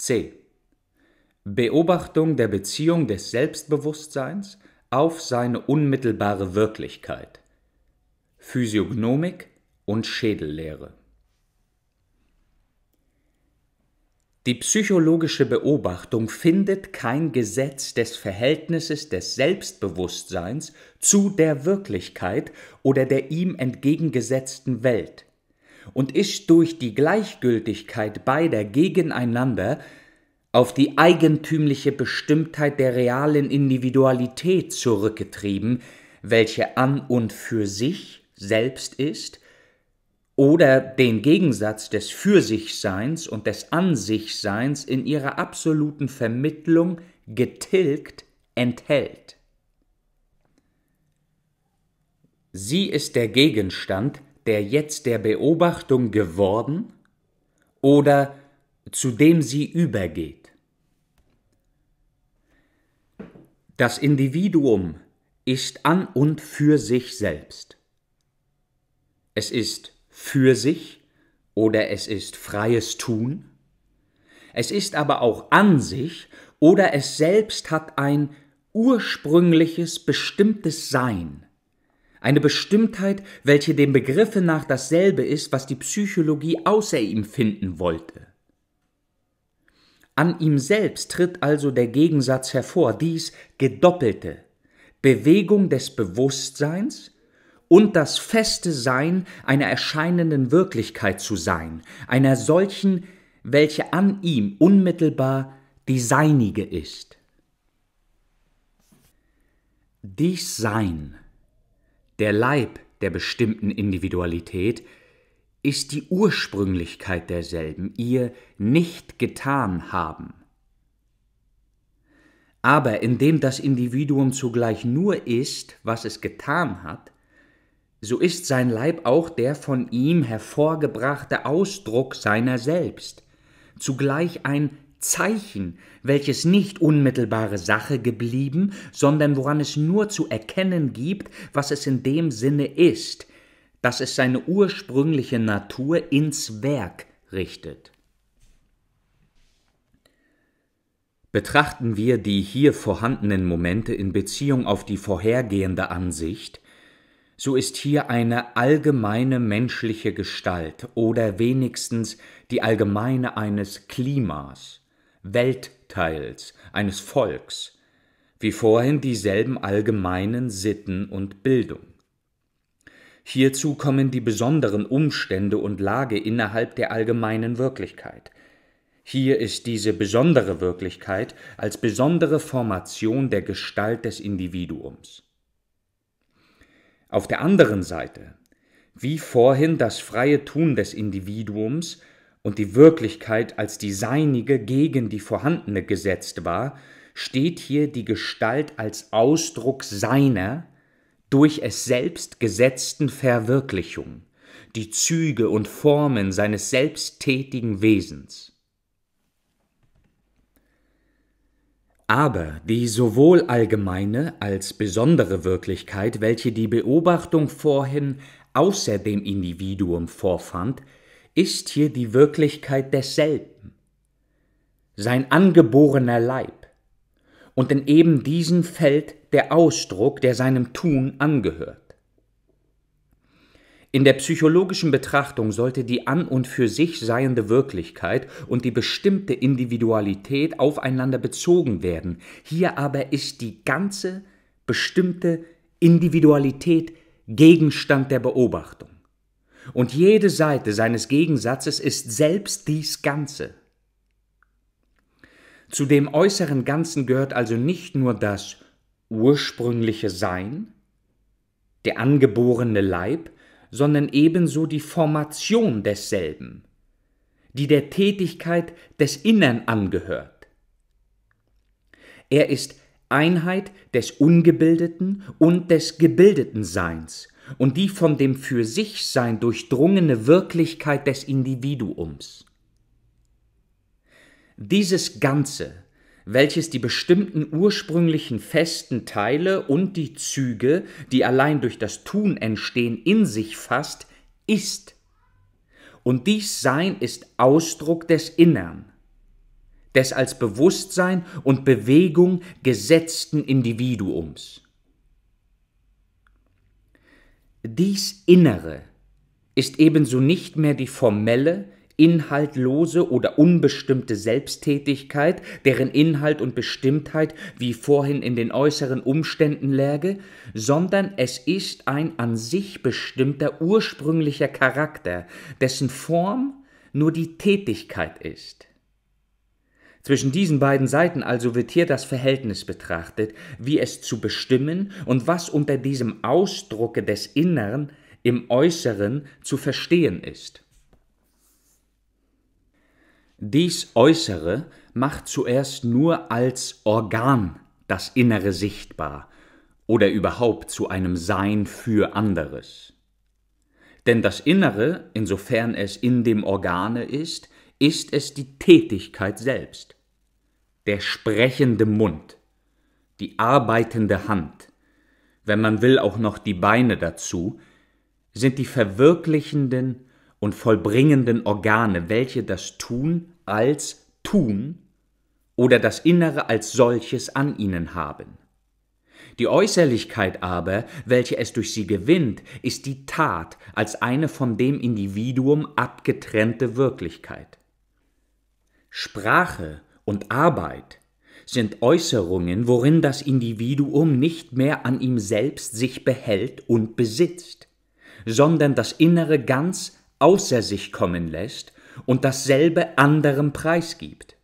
C. Beobachtung der Beziehung des Selbstbewusstseins auf seine unmittelbare Wirklichkeit. Physiognomik und Schädellehre. Die psychologische Beobachtung findet kein Gesetz des Verhältnisses des Selbstbewusstseins zu der Wirklichkeit oder der ihm entgegengesetzten Welt und ist durch die Gleichgültigkeit beider gegeneinander auf die eigentümliche Bestimmtheit der realen Individualität zurückgetrieben, welche an und für sich selbst ist, oder den Gegensatz des Fürsichseins und des An Ansichseins in ihrer absoluten Vermittlung getilgt enthält. Sie ist der Gegenstand, der jetzt der Beobachtung geworden oder zu dem sie übergeht. Das Individuum ist an und für sich selbst. Es ist für sich oder es ist freies Tun. Es ist aber auch an sich oder es selbst hat ein ursprüngliches bestimmtes Sein eine Bestimmtheit, welche dem Begriffe nach dasselbe ist, was die Psychologie außer ihm finden wollte. An ihm selbst tritt also der Gegensatz hervor, dies gedoppelte Bewegung des Bewusstseins und das feste Sein einer erscheinenden Wirklichkeit zu sein, einer solchen, welche an ihm unmittelbar die seinige ist. Dies Sein der Leib der bestimmten Individualität ist die Ursprünglichkeit derselben, ihr nicht getan haben. Aber indem das Individuum zugleich nur ist, was es getan hat, so ist sein Leib auch der von ihm hervorgebrachte Ausdruck seiner selbst, zugleich ein Zeichen, welches nicht unmittelbare Sache geblieben, sondern woran es nur zu erkennen gibt, was es in dem Sinne ist, dass es seine ursprüngliche Natur ins Werk richtet. Betrachten wir die hier vorhandenen Momente in Beziehung auf die vorhergehende Ansicht, so ist hier eine allgemeine menschliche Gestalt oder wenigstens die allgemeine eines Klimas. Weltteils, eines Volks, wie vorhin dieselben allgemeinen Sitten und Bildung. Hierzu kommen die besonderen Umstände und Lage innerhalb der allgemeinen Wirklichkeit. Hier ist diese besondere Wirklichkeit als besondere Formation der Gestalt des Individuums. Auf der anderen Seite, wie vorhin das freie Tun des Individuums und die Wirklichkeit als die seinige gegen die vorhandene gesetzt war, steht hier die Gestalt als Ausdruck seiner durch es selbst gesetzten Verwirklichung, die Züge und Formen seines selbsttätigen Wesens. Aber die sowohl allgemeine als besondere Wirklichkeit, welche die Beobachtung vorhin außer dem Individuum vorfand, ist hier die Wirklichkeit desselben, sein angeborener Leib, und in eben diesem Feld der Ausdruck, der seinem Tun angehört. In der psychologischen Betrachtung sollte die an und für sich seiende Wirklichkeit und die bestimmte Individualität aufeinander bezogen werden. Hier aber ist die ganze bestimmte Individualität Gegenstand der Beobachtung. Und jede Seite seines Gegensatzes ist selbst dies Ganze. Zu dem äußeren Ganzen gehört also nicht nur das ursprüngliche Sein, der angeborene Leib, sondern ebenso die Formation desselben, die der Tätigkeit des Innern angehört. Er ist Einheit des ungebildeten und des gebildeten Seins und die von dem für sich sein durchdrungene Wirklichkeit des Individuums. Dieses Ganze, welches die bestimmten ursprünglichen festen Teile und die Züge, die allein durch das Tun entstehen, in sich fasst, ist. Und dies Sein ist Ausdruck des Innern, des als Bewusstsein und Bewegung gesetzten Individuums. Dies Innere ist ebenso nicht mehr die formelle, inhaltlose oder unbestimmte Selbsttätigkeit, deren Inhalt und Bestimmtheit wie vorhin in den äußeren Umständen läge, sondern es ist ein an sich bestimmter ursprünglicher Charakter, dessen Form nur die Tätigkeit ist. Zwischen diesen beiden Seiten also wird hier das Verhältnis betrachtet, wie es zu bestimmen und was unter diesem Ausdrucke des Innern im Äußeren zu verstehen ist. Dies Äußere macht zuerst nur als Organ das Innere sichtbar oder überhaupt zu einem Sein für anderes. Denn das Innere, insofern es in dem Organe ist, ist es die Tätigkeit selbst, der sprechende Mund, die arbeitende Hand, wenn man will auch noch die Beine dazu, sind die verwirklichenden und vollbringenden Organe, welche das Tun als Tun oder das Innere als solches an ihnen haben. Die Äußerlichkeit aber, welche es durch sie gewinnt, ist die Tat als eine von dem Individuum abgetrennte Wirklichkeit. Sprache und Arbeit sind Äußerungen, worin das Individuum nicht mehr an ihm selbst sich behält und besitzt, sondern das Innere ganz außer sich kommen lässt und dasselbe anderem preisgibt.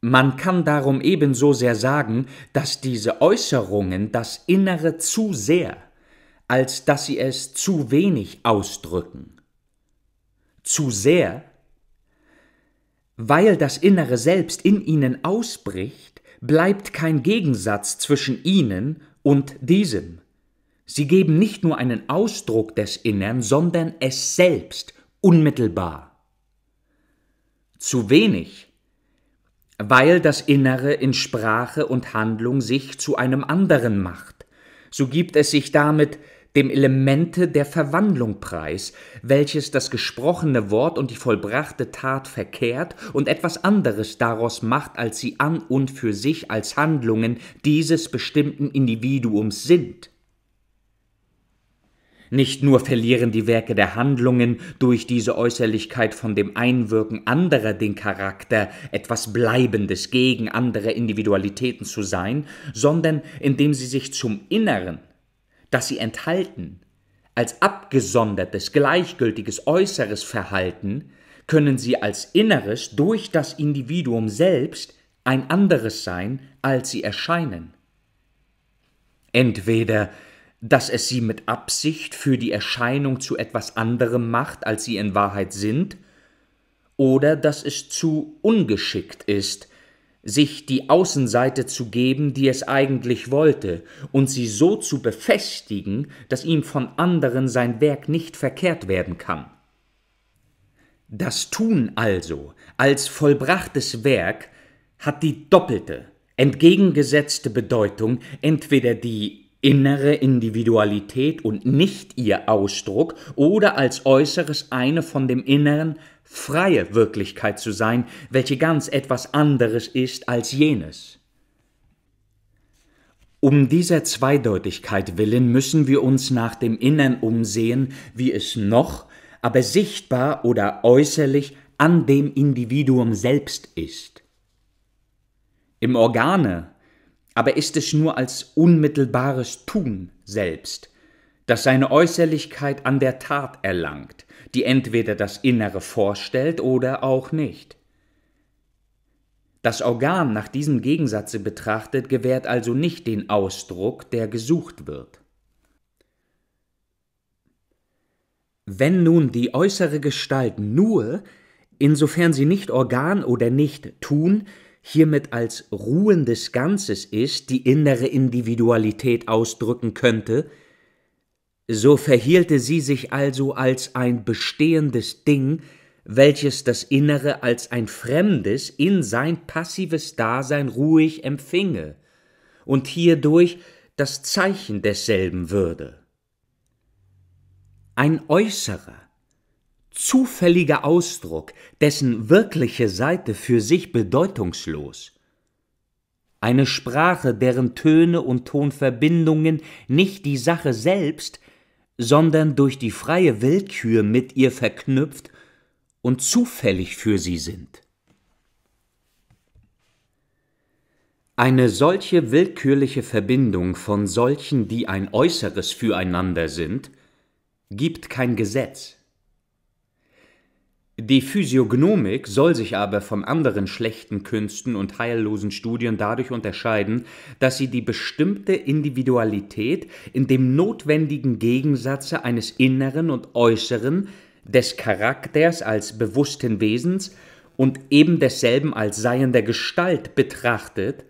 Man kann darum ebenso sehr sagen, dass diese Äußerungen das Innere zu sehr, als dass sie es zu wenig ausdrücken. Zu sehr weil das innere Selbst in ihnen ausbricht, bleibt kein Gegensatz zwischen ihnen und diesem. Sie geben nicht nur einen Ausdruck des Innern, sondern es selbst unmittelbar. Zu wenig, weil das Innere in Sprache und Handlung sich zu einem anderen macht, so gibt es sich damit dem Elemente der Verwandlung preis, welches das gesprochene Wort und die vollbrachte Tat verkehrt und etwas anderes daraus macht, als sie an und für sich als Handlungen dieses bestimmten Individuums sind. Nicht nur verlieren die Werke der Handlungen durch diese Äußerlichkeit von dem Einwirken anderer den Charakter, etwas Bleibendes gegen andere Individualitäten zu sein, sondern indem sie sich zum Inneren, das sie enthalten, als abgesondertes, gleichgültiges äußeres Verhalten, können sie als Inneres durch das Individuum selbst ein anderes sein, als sie erscheinen. Entweder, dass es sie mit Absicht für die Erscheinung zu etwas anderem macht, als sie in Wahrheit sind, oder dass es zu ungeschickt ist, sich die Außenseite zu geben, die es eigentlich wollte, und sie so zu befestigen, dass ihm von anderen sein Werk nicht verkehrt werden kann. Das Tun also als vollbrachtes Werk hat die doppelte, entgegengesetzte Bedeutung, entweder die innere Individualität und nicht ihr Ausdruck oder als äußeres eine von dem Inneren freie Wirklichkeit zu sein, welche ganz etwas anderes ist als jenes. Um dieser Zweideutigkeit willen müssen wir uns nach dem Innern umsehen, wie es noch, aber sichtbar oder äußerlich an dem Individuum selbst ist. Im Organe aber ist es nur als unmittelbares Tun selbst, das seine Äußerlichkeit an der Tat erlangt, die entweder das Innere vorstellt oder auch nicht. Das Organ nach diesem Gegensatze betrachtet gewährt also nicht den Ausdruck, der gesucht wird. Wenn nun die äußere Gestalt nur, insofern sie nicht Organ oder nicht Tun, hiermit als ruhendes Ganzes ist, die innere Individualität ausdrücken könnte, so verhielte sie sich also als ein bestehendes Ding, welches das Innere als ein Fremdes in sein passives Dasein ruhig empfinge und hierdurch das Zeichen desselben würde. Ein äußerer, zufälliger Ausdruck, dessen wirkliche Seite für sich bedeutungslos. Eine Sprache, deren Töne und Tonverbindungen nicht die Sache selbst, sondern durch die freie Willkür mit ihr verknüpft und zufällig für sie sind. Eine solche willkürliche Verbindung von solchen, die ein Äußeres füreinander sind, gibt kein Gesetz. Die Physiognomik soll sich aber von anderen schlechten Künsten und heillosen Studien dadurch unterscheiden, dass sie die bestimmte Individualität in dem notwendigen Gegensatze eines Inneren und Äußeren, des Charakters als bewussten Wesens und eben desselben als seiender Gestalt betrachtet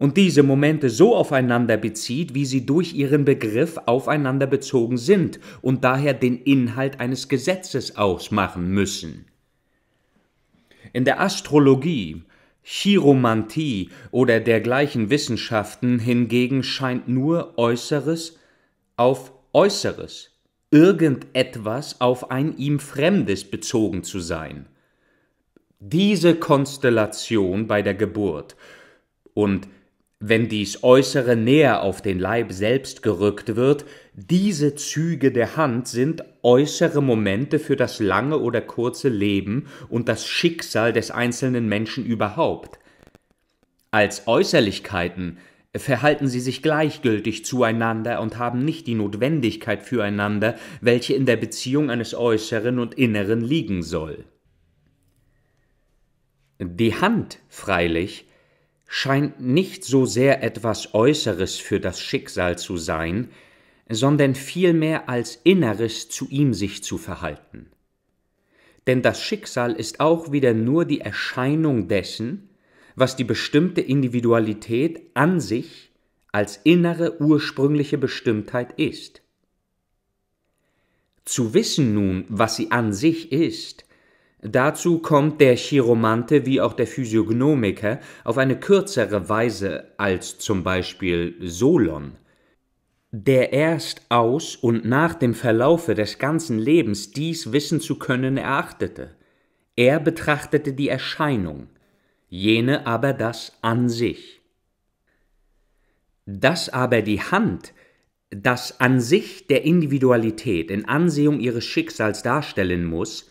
und diese Momente so aufeinander bezieht, wie sie durch ihren Begriff aufeinander bezogen sind und daher den Inhalt eines Gesetzes ausmachen müssen. In der Astrologie, Chiromantie oder dergleichen Wissenschaften hingegen scheint nur Äußeres auf Äußeres, irgendetwas auf ein ihm Fremdes bezogen zu sein. Diese Konstellation bei der Geburt und wenn dies Äußere näher auf den Leib selbst gerückt wird, diese Züge der Hand sind äußere Momente für das lange oder kurze Leben und das Schicksal des einzelnen Menschen überhaupt. Als Äußerlichkeiten verhalten sie sich gleichgültig zueinander und haben nicht die Notwendigkeit füreinander, welche in der Beziehung eines Äußeren und Inneren liegen soll. Die Hand freilich scheint nicht so sehr etwas Äußeres für das Schicksal zu sein, sondern vielmehr als Inneres zu ihm sich zu verhalten. Denn das Schicksal ist auch wieder nur die Erscheinung dessen, was die bestimmte Individualität an sich als innere ursprüngliche Bestimmtheit ist. Zu wissen nun, was sie an sich ist, Dazu kommt der Chiromante wie auch der Physiognomiker auf eine kürzere Weise als zum Beispiel Solon, der erst aus und nach dem Verlaufe des ganzen Lebens dies wissen zu können erachtete. Er betrachtete die Erscheinung, jene aber das an sich. Dass aber die Hand, das an sich der Individualität in Ansehung ihres Schicksals darstellen muss,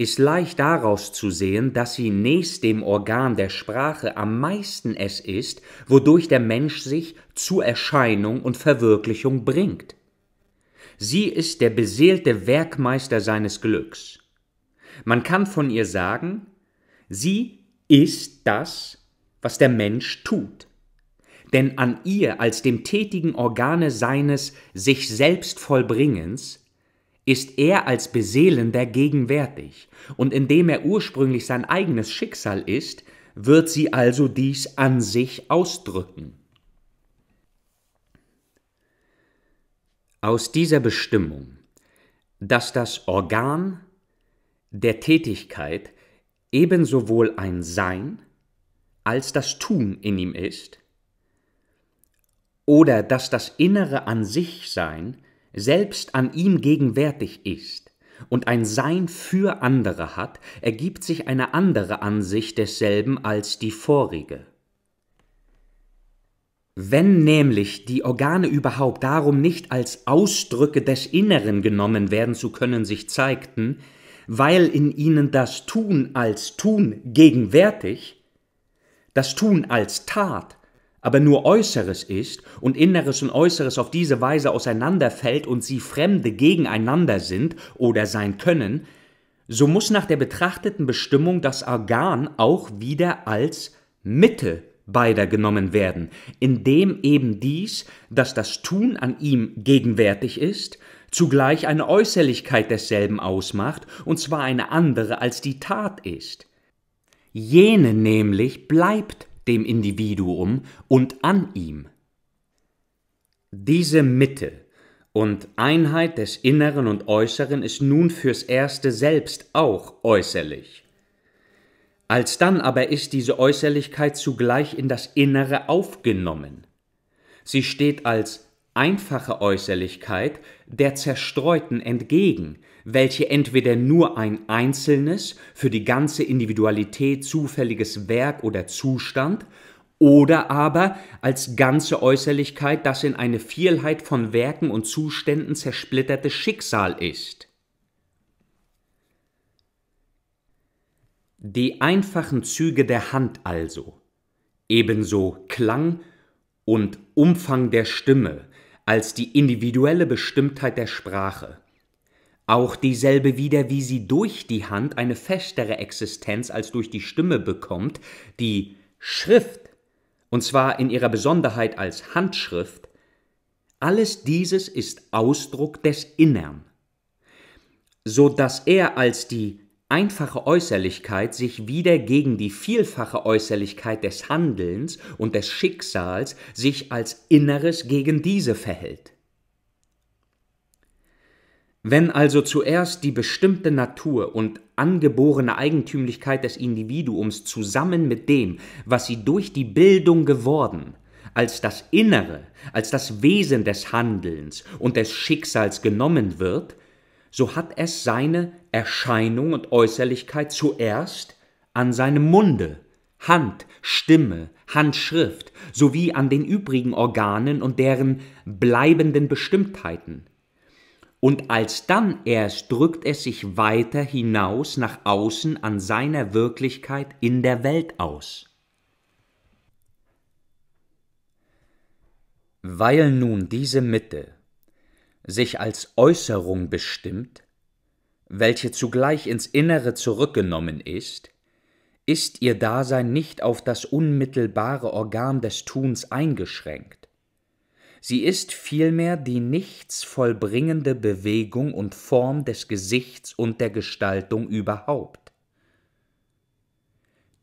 ist leicht daraus zu sehen, dass sie nächst dem Organ der Sprache am meisten es ist, wodurch der Mensch sich zu Erscheinung und Verwirklichung bringt. Sie ist der beseelte Werkmeister seines Glücks. Man kann von ihr sagen, sie ist das, was der Mensch tut. Denn an ihr als dem tätigen Organe seines sich selbst Vollbringens ist er als Beseelender gegenwärtig, und indem er ursprünglich sein eigenes Schicksal ist, wird sie also dies an sich ausdrücken. Aus dieser Bestimmung, dass das Organ der Tätigkeit ebenso wohl ein Sein als das Tun in ihm ist, oder dass das Innere an sich Sein selbst an ihm gegenwärtig ist und ein Sein für andere hat, ergibt sich eine andere Ansicht desselben als die vorige. Wenn nämlich die Organe überhaupt darum nicht als Ausdrücke des Inneren genommen werden zu können sich zeigten, weil in ihnen das Tun als Tun gegenwärtig, das Tun als Tat aber nur Äußeres ist und Inneres und Äußeres auf diese Weise auseinanderfällt und sie Fremde gegeneinander sind oder sein können, so muss nach der betrachteten Bestimmung das Organ auch wieder als Mitte beider genommen werden, indem eben dies, dass das Tun an ihm gegenwärtig ist, zugleich eine Äußerlichkeit desselben ausmacht, und zwar eine andere als die Tat ist. Jene nämlich bleibt dem Individuum und an ihm. Diese Mitte und Einheit des Inneren und Äußeren ist nun fürs Erste selbst auch äußerlich. Alsdann aber ist diese Äußerlichkeit zugleich in das Innere aufgenommen. Sie steht als einfache Äußerlichkeit der zerstreuten entgegen, welche entweder nur ein einzelnes, für die ganze Individualität zufälliges Werk oder Zustand oder aber als ganze Äußerlichkeit das in eine Vielheit von Werken und Zuständen zersplitterte Schicksal ist. Die einfachen Züge der Hand also, ebenso Klang und Umfang der Stimme, als die individuelle Bestimmtheit der Sprache, auch dieselbe wieder, wie sie durch die Hand eine festere Existenz als durch die Stimme bekommt, die Schrift, und zwar in ihrer Besonderheit als Handschrift, alles dieses ist Ausdruck des Innern, so dass er als die einfache Äußerlichkeit sich wieder gegen die vielfache Äußerlichkeit des Handelns und des Schicksals sich als Inneres gegen diese verhält. Wenn also zuerst die bestimmte Natur und angeborene Eigentümlichkeit des Individuums zusammen mit dem, was sie durch die Bildung geworden, als das Innere, als das Wesen des Handelns und des Schicksals genommen wird, so hat es seine Erscheinung und Äußerlichkeit zuerst an seinem Munde, Hand, Stimme, Handschrift sowie an den übrigen Organen und deren bleibenden Bestimmtheiten und alsdann erst drückt es sich weiter hinaus nach außen an seiner Wirklichkeit in der Welt aus. Weil nun diese Mitte sich als Äußerung bestimmt, welche zugleich ins Innere zurückgenommen ist, ist ihr Dasein nicht auf das unmittelbare Organ des Tuns eingeschränkt, Sie ist vielmehr die nichts vollbringende Bewegung und Form des Gesichts und der Gestaltung überhaupt.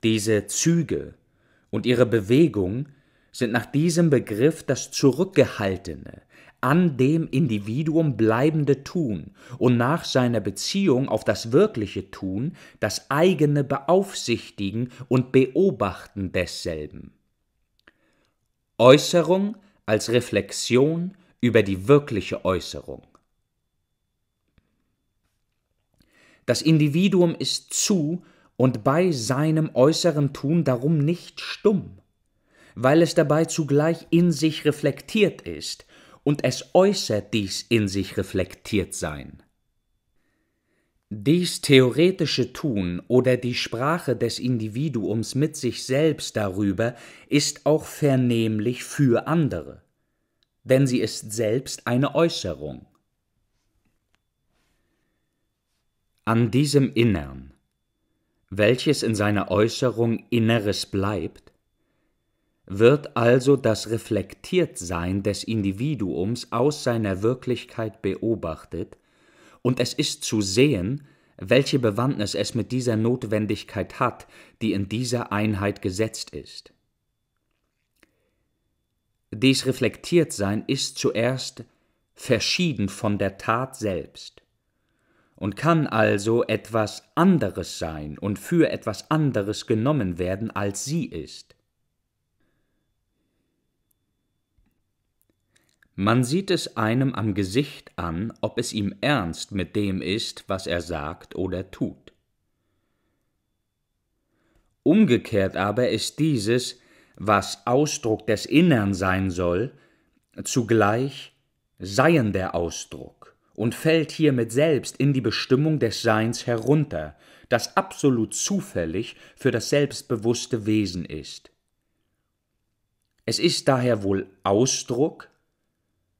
Diese Züge und ihre Bewegung sind nach diesem Begriff das zurückgehaltene, an dem Individuum bleibende Tun und nach seiner Beziehung auf das wirkliche Tun das eigene Beaufsichtigen und Beobachten desselben. Äußerung als Reflexion über die wirkliche Äußerung. Das Individuum ist zu und bei seinem äußeren Tun darum nicht stumm, weil es dabei zugleich in sich reflektiert ist, und es äußert dies in sich reflektiert sein. Dies theoretische Tun oder die Sprache des Individuums mit sich selbst darüber ist auch vernehmlich für andere, denn sie ist selbst eine Äußerung. An diesem Innern, welches in seiner Äußerung Inneres bleibt, wird also das Reflektiertsein des Individuums aus seiner Wirklichkeit beobachtet und es ist zu sehen, welche Bewandtnis es mit dieser Notwendigkeit hat, die in dieser Einheit gesetzt ist. Dies Reflektiertsein ist zuerst verschieden von der Tat selbst und kann also etwas anderes sein und für etwas anderes genommen werden, als sie ist. Man sieht es einem am Gesicht an, ob es ihm ernst mit dem ist, was er sagt oder tut. Umgekehrt aber ist dieses, was Ausdruck des Innern sein soll, zugleich seiender Ausdruck und fällt hiermit selbst in die Bestimmung des Seins herunter, das absolut zufällig für das selbstbewusste Wesen ist. Es ist daher wohl Ausdruck,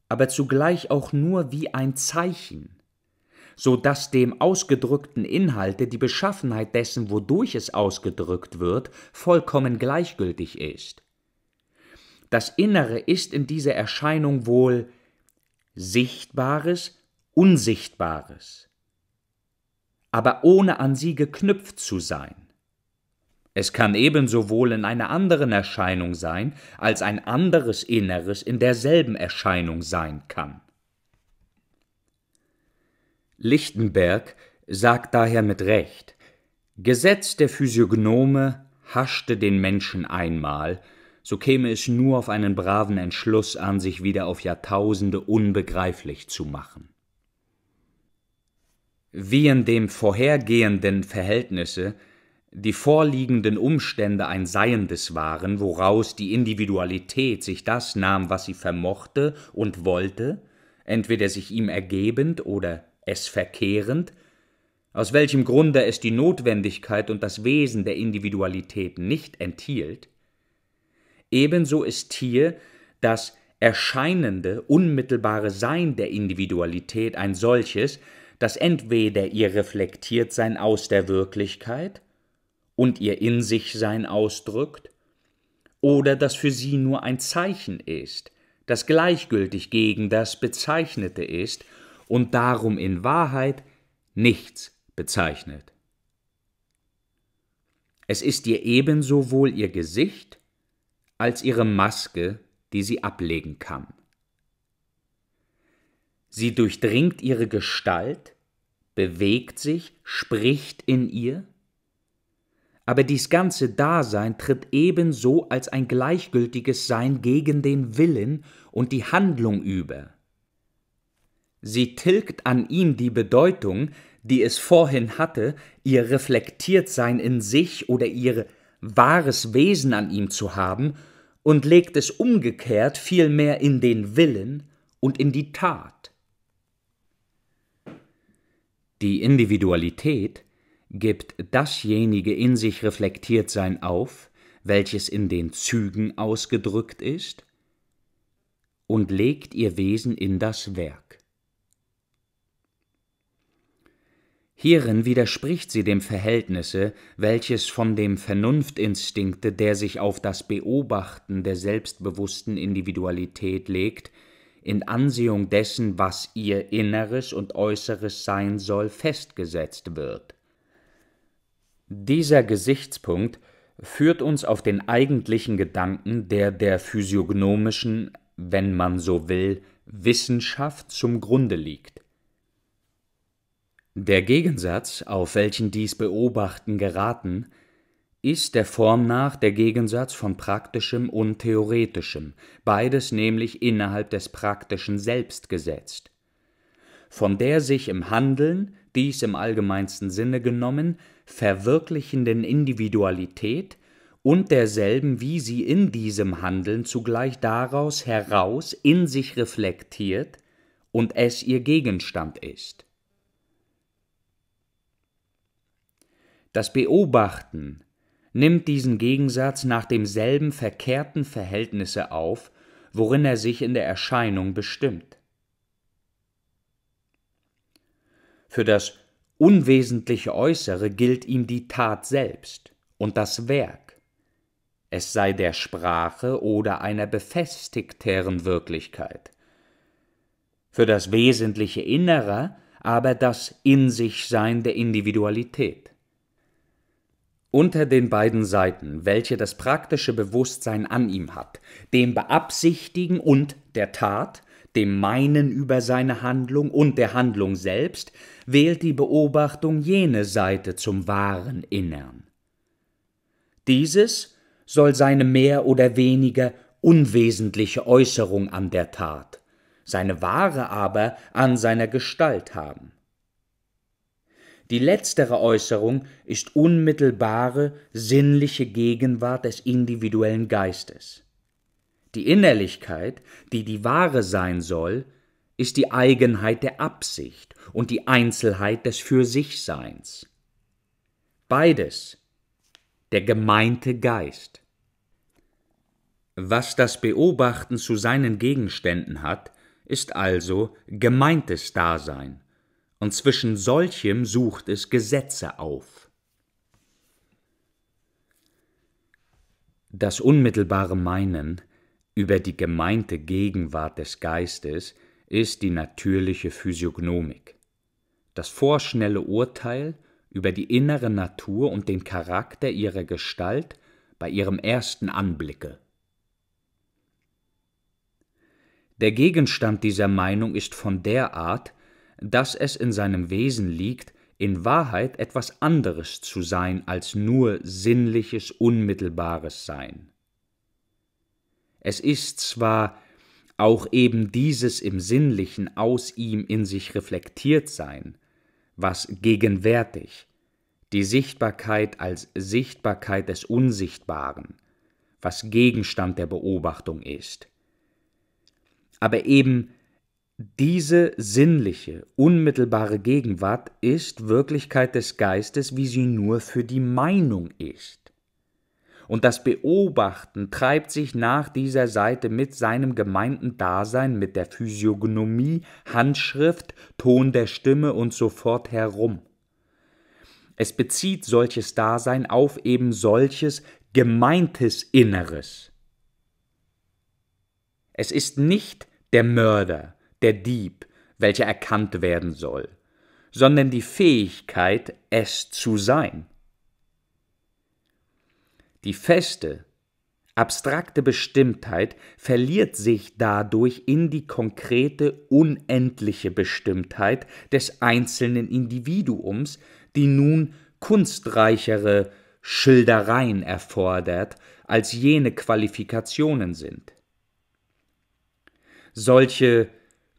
aber zugleich auch nur wie ein Zeichen, so dass dem ausgedrückten Inhalte die Beschaffenheit dessen, wodurch es ausgedrückt wird, vollkommen gleichgültig ist. Das Innere ist in dieser Erscheinung wohl Sichtbares, Unsichtbares, aber ohne an sie geknüpft zu sein. Es kann ebenso wohl in einer anderen Erscheinung sein, als ein anderes Inneres in derselben Erscheinung sein kann. Lichtenberg sagt daher mit Recht, Gesetz der Physiognome haschte den Menschen einmal, so käme es nur auf einen braven Entschluss an, sich wieder auf Jahrtausende unbegreiflich zu machen. Wie in dem vorhergehenden Verhältnisse die vorliegenden Umstände ein Seiendes waren, woraus die Individualität sich das nahm, was sie vermochte und wollte, entweder sich ihm ergebend oder es verkehrend, aus welchem Grunde es die Notwendigkeit und das Wesen der Individualität nicht enthielt, ebenso ist hier das erscheinende, unmittelbare Sein der Individualität ein solches, das entweder ihr reflektiert sein aus der Wirklichkeit und ihr in sich sein ausdrückt, oder das für sie nur ein Zeichen ist, das gleichgültig gegen das Bezeichnete ist und darum in Wahrheit nichts bezeichnet. Es ist ihr ebenso wohl ihr Gesicht als ihre Maske, die sie ablegen kann. Sie durchdringt ihre Gestalt, bewegt sich, spricht in ihr, aber dies ganze Dasein tritt ebenso als ein gleichgültiges Sein gegen den Willen und die Handlung über. Sie tilgt an ihm die Bedeutung, die es vorhin hatte, ihr Reflektiertsein in sich oder ihr wahres Wesen an ihm zu haben, und legt es umgekehrt vielmehr in den Willen und in die Tat. Die Individualität gibt dasjenige in sich reflektiert sein auf, welches in den Zügen ausgedrückt ist, und legt ihr Wesen in das Werk. Hierin widerspricht sie dem Verhältnisse, welches von dem Vernunftinstinkte, der sich auf das Beobachten der selbstbewussten Individualität legt, in Ansehung dessen, was ihr inneres und äußeres sein soll, festgesetzt wird. Dieser Gesichtspunkt führt uns auf den eigentlichen Gedanken, der der physiognomischen, wenn man so will, Wissenschaft zum Grunde liegt. Der Gegensatz, auf welchen dies Beobachten geraten, ist der Form nach der Gegensatz von praktischem und theoretischem, beides nämlich innerhalb des praktischen selbst gesetzt. Von der sich im Handeln, dies im allgemeinsten Sinne genommen, verwirklichenden Individualität und derselben, wie sie in diesem Handeln zugleich daraus heraus in sich reflektiert und es ihr Gegenstand ist. Das Beobachten nimmt diesen Gegensatz nach demselben verkehrten Verhältnisse auf, worin er sich in der Erscheinung bestimmt. Für das unwesentliche Äußere gilt ihm die Tat selbst und das Werk, es sei der Sprache oder einer befestigteren Wirklichkeit. Für das wesentliche Innere aber das In sich Sein der Individualität. Unter den beiden Seiten, welche das praktische Bewusstsein an ihm hat, dem Beabsichtigen und der Tat, dem Meinen über seine Handlung und der Handlung selbst, wählt die Beobachtung jene Seite zum wahren Innern. Dieses soll seine mehr oder weniger unwesentliche Äußerung an der Tat, seine wahre aber an seiner Gestalt haben. Die letztere Äußerung ist unmittelbare, sinnliche Gegenwart des individuellen Geistes. Die Innerlichkeit, die die Ware sein soll, ist die Eigenheit der Absicht und die Einzelheit des Für sich Seins. Beides, der gemeinte Geist. Was das Beobachten zu seinen Gegenständen hat, ist also gemeintes Dasein, und zwischen solchem sucht es Gesetze auf. Das unmittelbare Meinen über die gemeinte Gegenwart des Geistes ist die natürliche Physiognomik. Das vorschnelle Urteil über die innere Natur und den Charakter ihrer Gestalt bei ihrem ersten Anblicke. Der Gegenstand dieser Meinung ist von der Art, dass es in seinem Wesen liegt, in Wahrheit etwas anderes zu sein als nur sinnliches, unmittelbares Sein. Es ist zwar auch eben dieses im Sinnlichen aus ihm in sich reflektiert sein, was gegenwärtig, die Sichtbarkeit als Sichtbarkeit des Unsichtbaren, was Gegenstand der Beobachtung ist. Aber eben diese sinnliche, unmittelbare Gegenwart ist Wirklichkeit des Geistes, wie sie nur für die Meinung ist und das Beobachten treibt sich nach dieser Seite mit seinem gemeinten Dasein, mit der Physiognomie, Handschrift, Ton der Stimme und so fort herum. Es bezieht solches Dasein auf eben solches gemeintes Inneres. Es ist nicht der Mörder, der Dieb, welcher erkannt werden soll, sondern die Fähigkeit, es zu sein. Die feste, abstrakte Bestimmtheit verliert sich dadurch in die konkrete, unendliche Bestimmtheit des einzelnen Individuums, die nun kunstreichere Schildereien erfordert, als jene Qualifikationen sind. Solche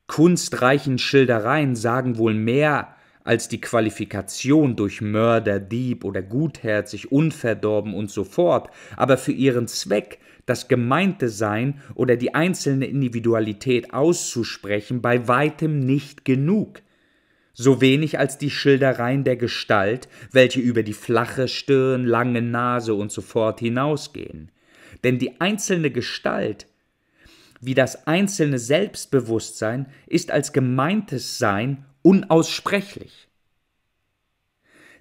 kunstreichen Schildereien sagen wohl mehr als die Qualifikation durch Mörder, Dieb oder gutherzig, unverdorben und so fort, aber für ihren Zweck, das gemeinte Sein oder die einzelne Individualität auszusprechen, bei weitem nicht genug so wenig als die Schildereien der Gestalt, welche über die flache Stirn, lange Nase und so fort hinausgehen. Denn die einzelne Gestalt, wie das einzelne Selbstbewusstsein, ist als gemeintes Sein unaussprechlich.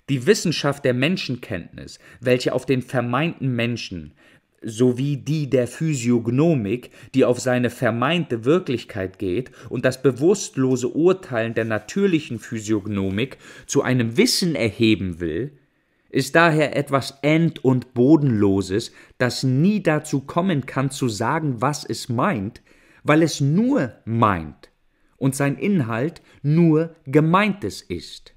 Die Wissenschaft der Menschenkenntnis, welche auf den vermeinten Menschen sowie die der Physiognomik, die auf seine vermeinte Wirklichkeit geht und das bewusstlose Urteilen der natürlichen Physiognomik zu einem Wissen erheben will, ist daher etwas End- und Bodenloses, das nie dazu kommen kann zu sagen, was es meint, weil es nur meint und sein Inhalt nur Gemeintes ist.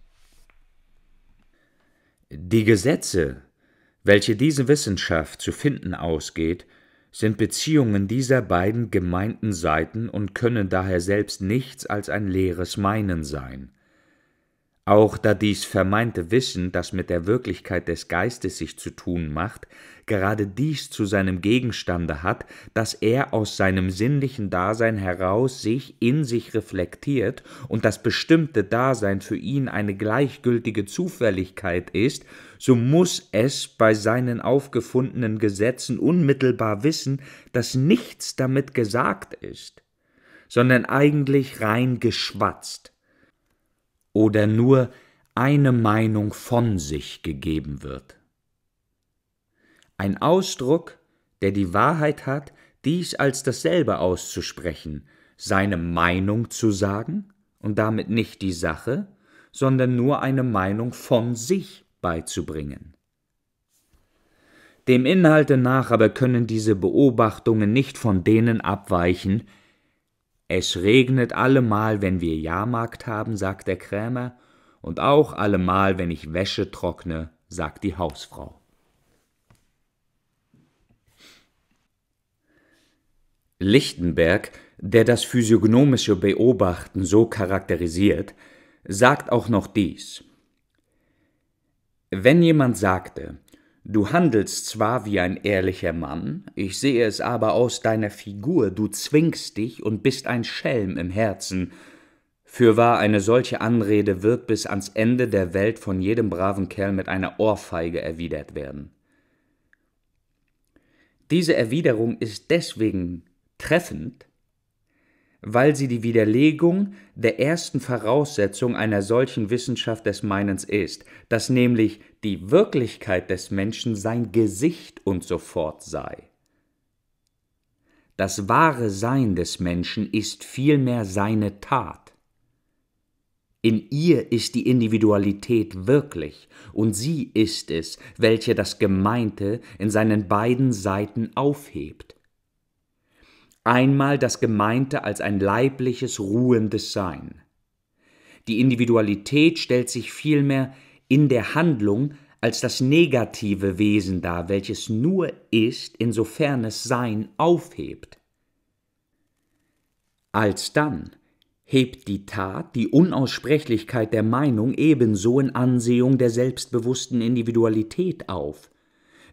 Die Gesetze, welche diese Wissenschaft zu finden ausgeht, sind Beziehungen dieser beiden gemeinten Seiten und können daher selbst nichts als ein leeres Meinen sein. Auch da dies vermeinte Wissen, das mit der Wirklichkeit des Geistes sich zu tun macht, gerade dies zu seinem Gegenstande hat, dass er aus seinem sinnlichen Dasein heraus sich in sich reflektiert und das bestimmte Dasein für ihn eine gleichgültige Zufälligkeit ist, so muß es bei seinen aufgefundenen Gesetzen unmittelbar wissen, dass nichts damit gesagt ist, sondern eigentlich rein geschwatzt oder nur eine Meinung von sich gegeben wird. Ein Ausdruck, der die Wahrheit hat, dies als dasselbe auszusprechen, seine Meinung zu sagen und damit nicht die Sache, sondern nur eine Meinung von sich beizubringen. Dem Inhalte nach aber können diese Beobachtungen nicht von denen abweichen, es regnet allemal, wenn wir Jahrmarkt haben, sagt der Krämer, und auch allemal, wenn ich Wäsche trockne, sagt die Hausfrau. Lichtenberg, der das physiognomische Beobachten so charakterisiert, sagt auch noch dies. Wenn jemand sagte, Du handelst zwar wie ein ehrlicher Mann, ich sehe es aber aus deiner Figur, du zwingst dich und bist ein Schelm im Herzen. Fürwahr, eine solche Anrede wird bis ans Ende der Welt von jedem braven Kerl mit einer Ohrfeige erwidert werden. Diese Erwiderung ist deswegen treffend, weil sie die Widerlegung der ersten Voraussetzung einer solchen Wissenschaft des Meinens ist, dass nämlich die Wirklichkeit des Menschen sein Gesicht und so fort sei. Das wahre Sein des Menschen ist vielmehr seine Tat. In ihr ist die Individualität wirklich, und sie ist es, welche das Gemeinte in seinen beiden Seiten aufhebt, einmal das Gemeinte als ein leibliches, ruhendes Sein. Die Individualität stellt sich vielmehr in der Handlung als das negative Wesen dar, welches nur ist, insofern es Sein aufhebt. Alsdann hebt die Tat die Unaussprechlichkeit der Meinung ebenso in Ansehung der selbstbewussten Individualität auf,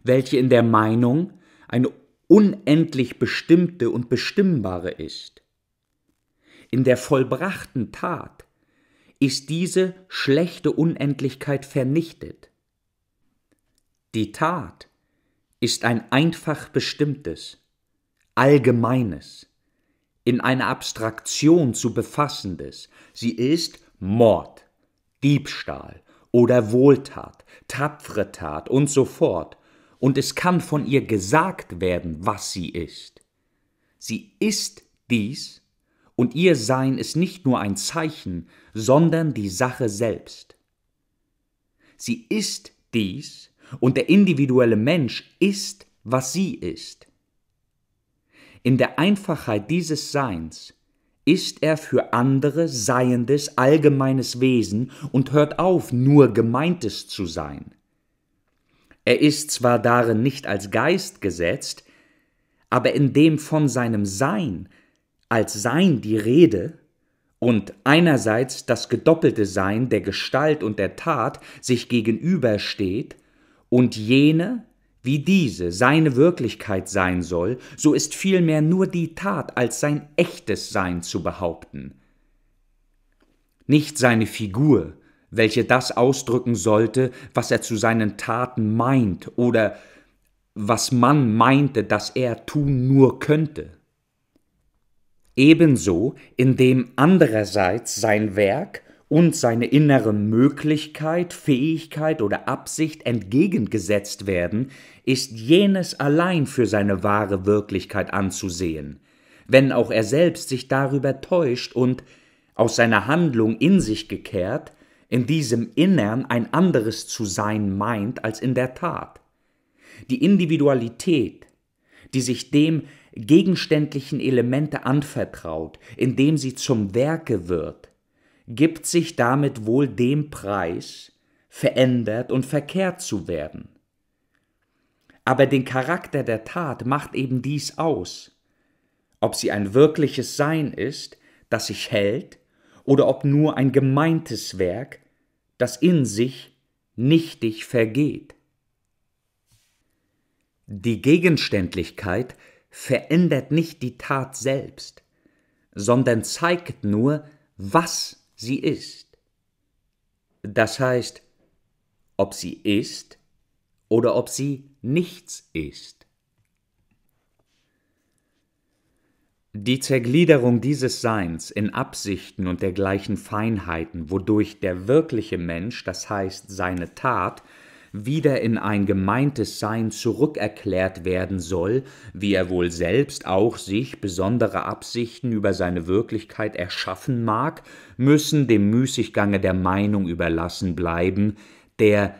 welche in der Meinung eine unendlich bestimmte und bestimmbare ist. In der vollbrachten Tat ist diese schlechte Unendlichkeit vernichtet. Die Tat ist ein einfach bestimmtes, allgemeines, in einer Abstraktion zu befassendes. Sie ist Mord, Diebstahl oder Wohltat, tapfere Tat und so fort, und es kann von ihr gesagt werden, was sie ist. Sie ist dies, und ihr Sein ist nicht nur ein Zeichen, sondern die Sache selbst. Sie ist dies, und der individuelle Mensch ist, was sie ist. In der Einfachheit dieses Seins ist er für andere seiendes allgemeines Wesen und hört auf, nur Gemeintes zu sein. Er ist zwar darin nicht als Geist gesetzt, aber indem von seinem Sein als Sein die Rede und einerseits das gedoppelte Sein der Gestalt und der Tat sich gegenübersteht und jene, wie diese seine Wirklichkeit sein soll, so ist vielmehr nur die Tat als sein echtes Sein zu behaupten. Nicht seine Figur, welche das ausdrücken sollte, was er zu seinen Taten meint oder was man meinte, dass er tun nur könnte. Ebenso, indem andererseits sein Werk und seine innere Möglichkeit, Fähigkeit oder Absicht entgegengesetzt werden, ist jenes allein für seine wahre Wirklichkeit anzusehen, wenn auch er selbst sich darüber täuscht und, aus seiner Handlung in sich gekehrt, in diesem Innern ein anderes zu sein meint als in der Tat. Die Individualität, die sich dem gegenständlichen Elemente anvertraut, indem sie zum Werke wird, gibt sich damit wohl dem Preis, verändert und verkehrt zu werden. Aber den Charakter der Tat macht eben dies aus, ob sie ein wirkliches Sein ist, das sich hält oder ob nur ein gemeintes Werk, das in sich nichtig vergeht. Die Gegenständlichkeit verändert nicht die Tat selbst, sondern zeigt nur, was sie ist. Das heißt, ob sie ist oder ob sie nichts ist. Die Zergliederung dieses Seins in Absichten und dergleichen Feinheiten, wodurch der wirkliche Mensch, das heißt seine Tat, wieder in ein gemeintes Sein zurückerklärt werden soll, wie er wohl selbst auch sich besondere Absichten über seine Wirklichkeit erschaffen mag, müssen dem Müßiggange der Meinung überlassen bleiben, der,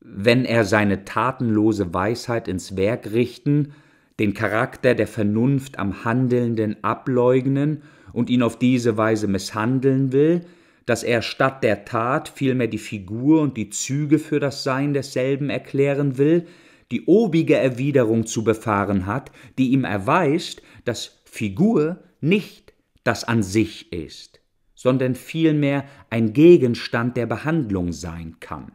wenn er seine tatenlose Weisheit ins Werk richten den Charakter der Vernunft am Handelnden ableugnen und ihn auf diese Weise misshandeln will, dass er statt der Tat vielmehr die Figur und die Züge für das Sein desselben erklären will, die obige Erwiderung zu befahren hat, die ihm erweist, dass Figur nicht das an sich ist, sondern vielmehr ein Gegenstand der Behandlung sein kann.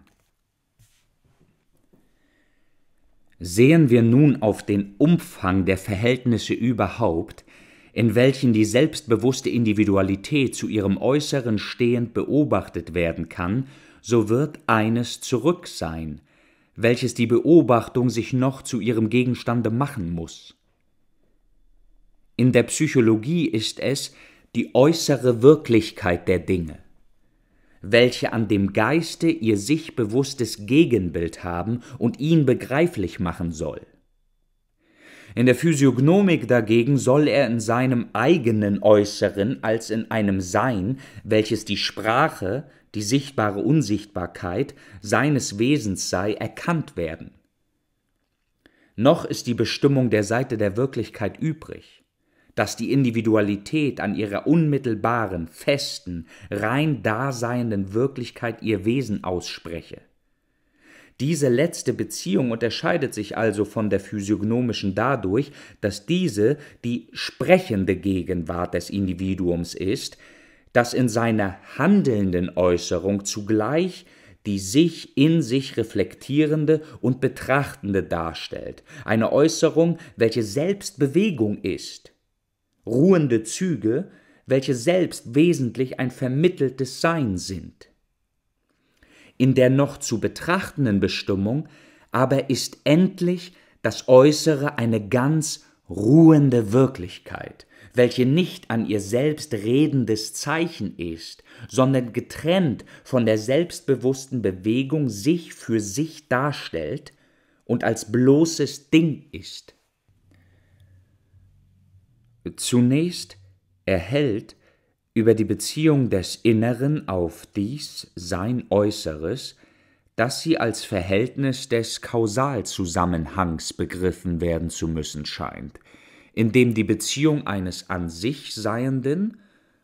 Sehen wir nun auf den Umfang der Verhältnisse überhaupt, in welchen die selbstbewusste Individualität zu ihrem Äußeren stehend beobachtet werden kann, so wird eines zurück sein, welches die Beobachtung sich noch zu ihrem Gegenstande machen muss. In der Psychologie ist es die äußere Wirklichkeit der Dinge, welche an dem Geiste ihr sich bewusstes Gegenbild haben und ihn begreiflich machen soll. In der Physiognomik dagegen soll er in seinem eigenen Äußeren als in einem Sein, welches die Sprache, die sichtbare Unsichtbarkeit seines Wesens sei, erkannt werden. Noch ist die Bestimmung der Seite der Wirklichkeit übrig dass die Individualität an ihrer unmittelbaren, festen, rein daseienden Wirklichkeit ihr Wesen ausspreche. Diese letzte Beziehung unterscheidet sich also von der physiognomischen dadurch, dass diese die sprechende Gegenwart des Individuums ist, das in seiner handelnden Äußerung zugleich die sich in sich reflektierende und betrachtende darstellt, eine Äußerung, welche selbst Bewegung ist ruhende Züge, welche selbst wesentlich ein vermitteltes Sein sind. In der noch zu betrachtenden Bestimmung aber ist endlich das Äußere eine ganz ruhende Wirklichkeit, welche nicht an ihr selbst redendes Zeichen ist, sondern getrennt von der selbstbewussten Bewegung sich für sich darstellt und als bloßes Ding ist zunächst erhält über die Beziehung des Inneren auf dies sein Äußeres, dass sie als Verhältnis des Kausalzusammenhangs begriffen werden zu müssen scheint, indem die Beziehung eines an sich Seienden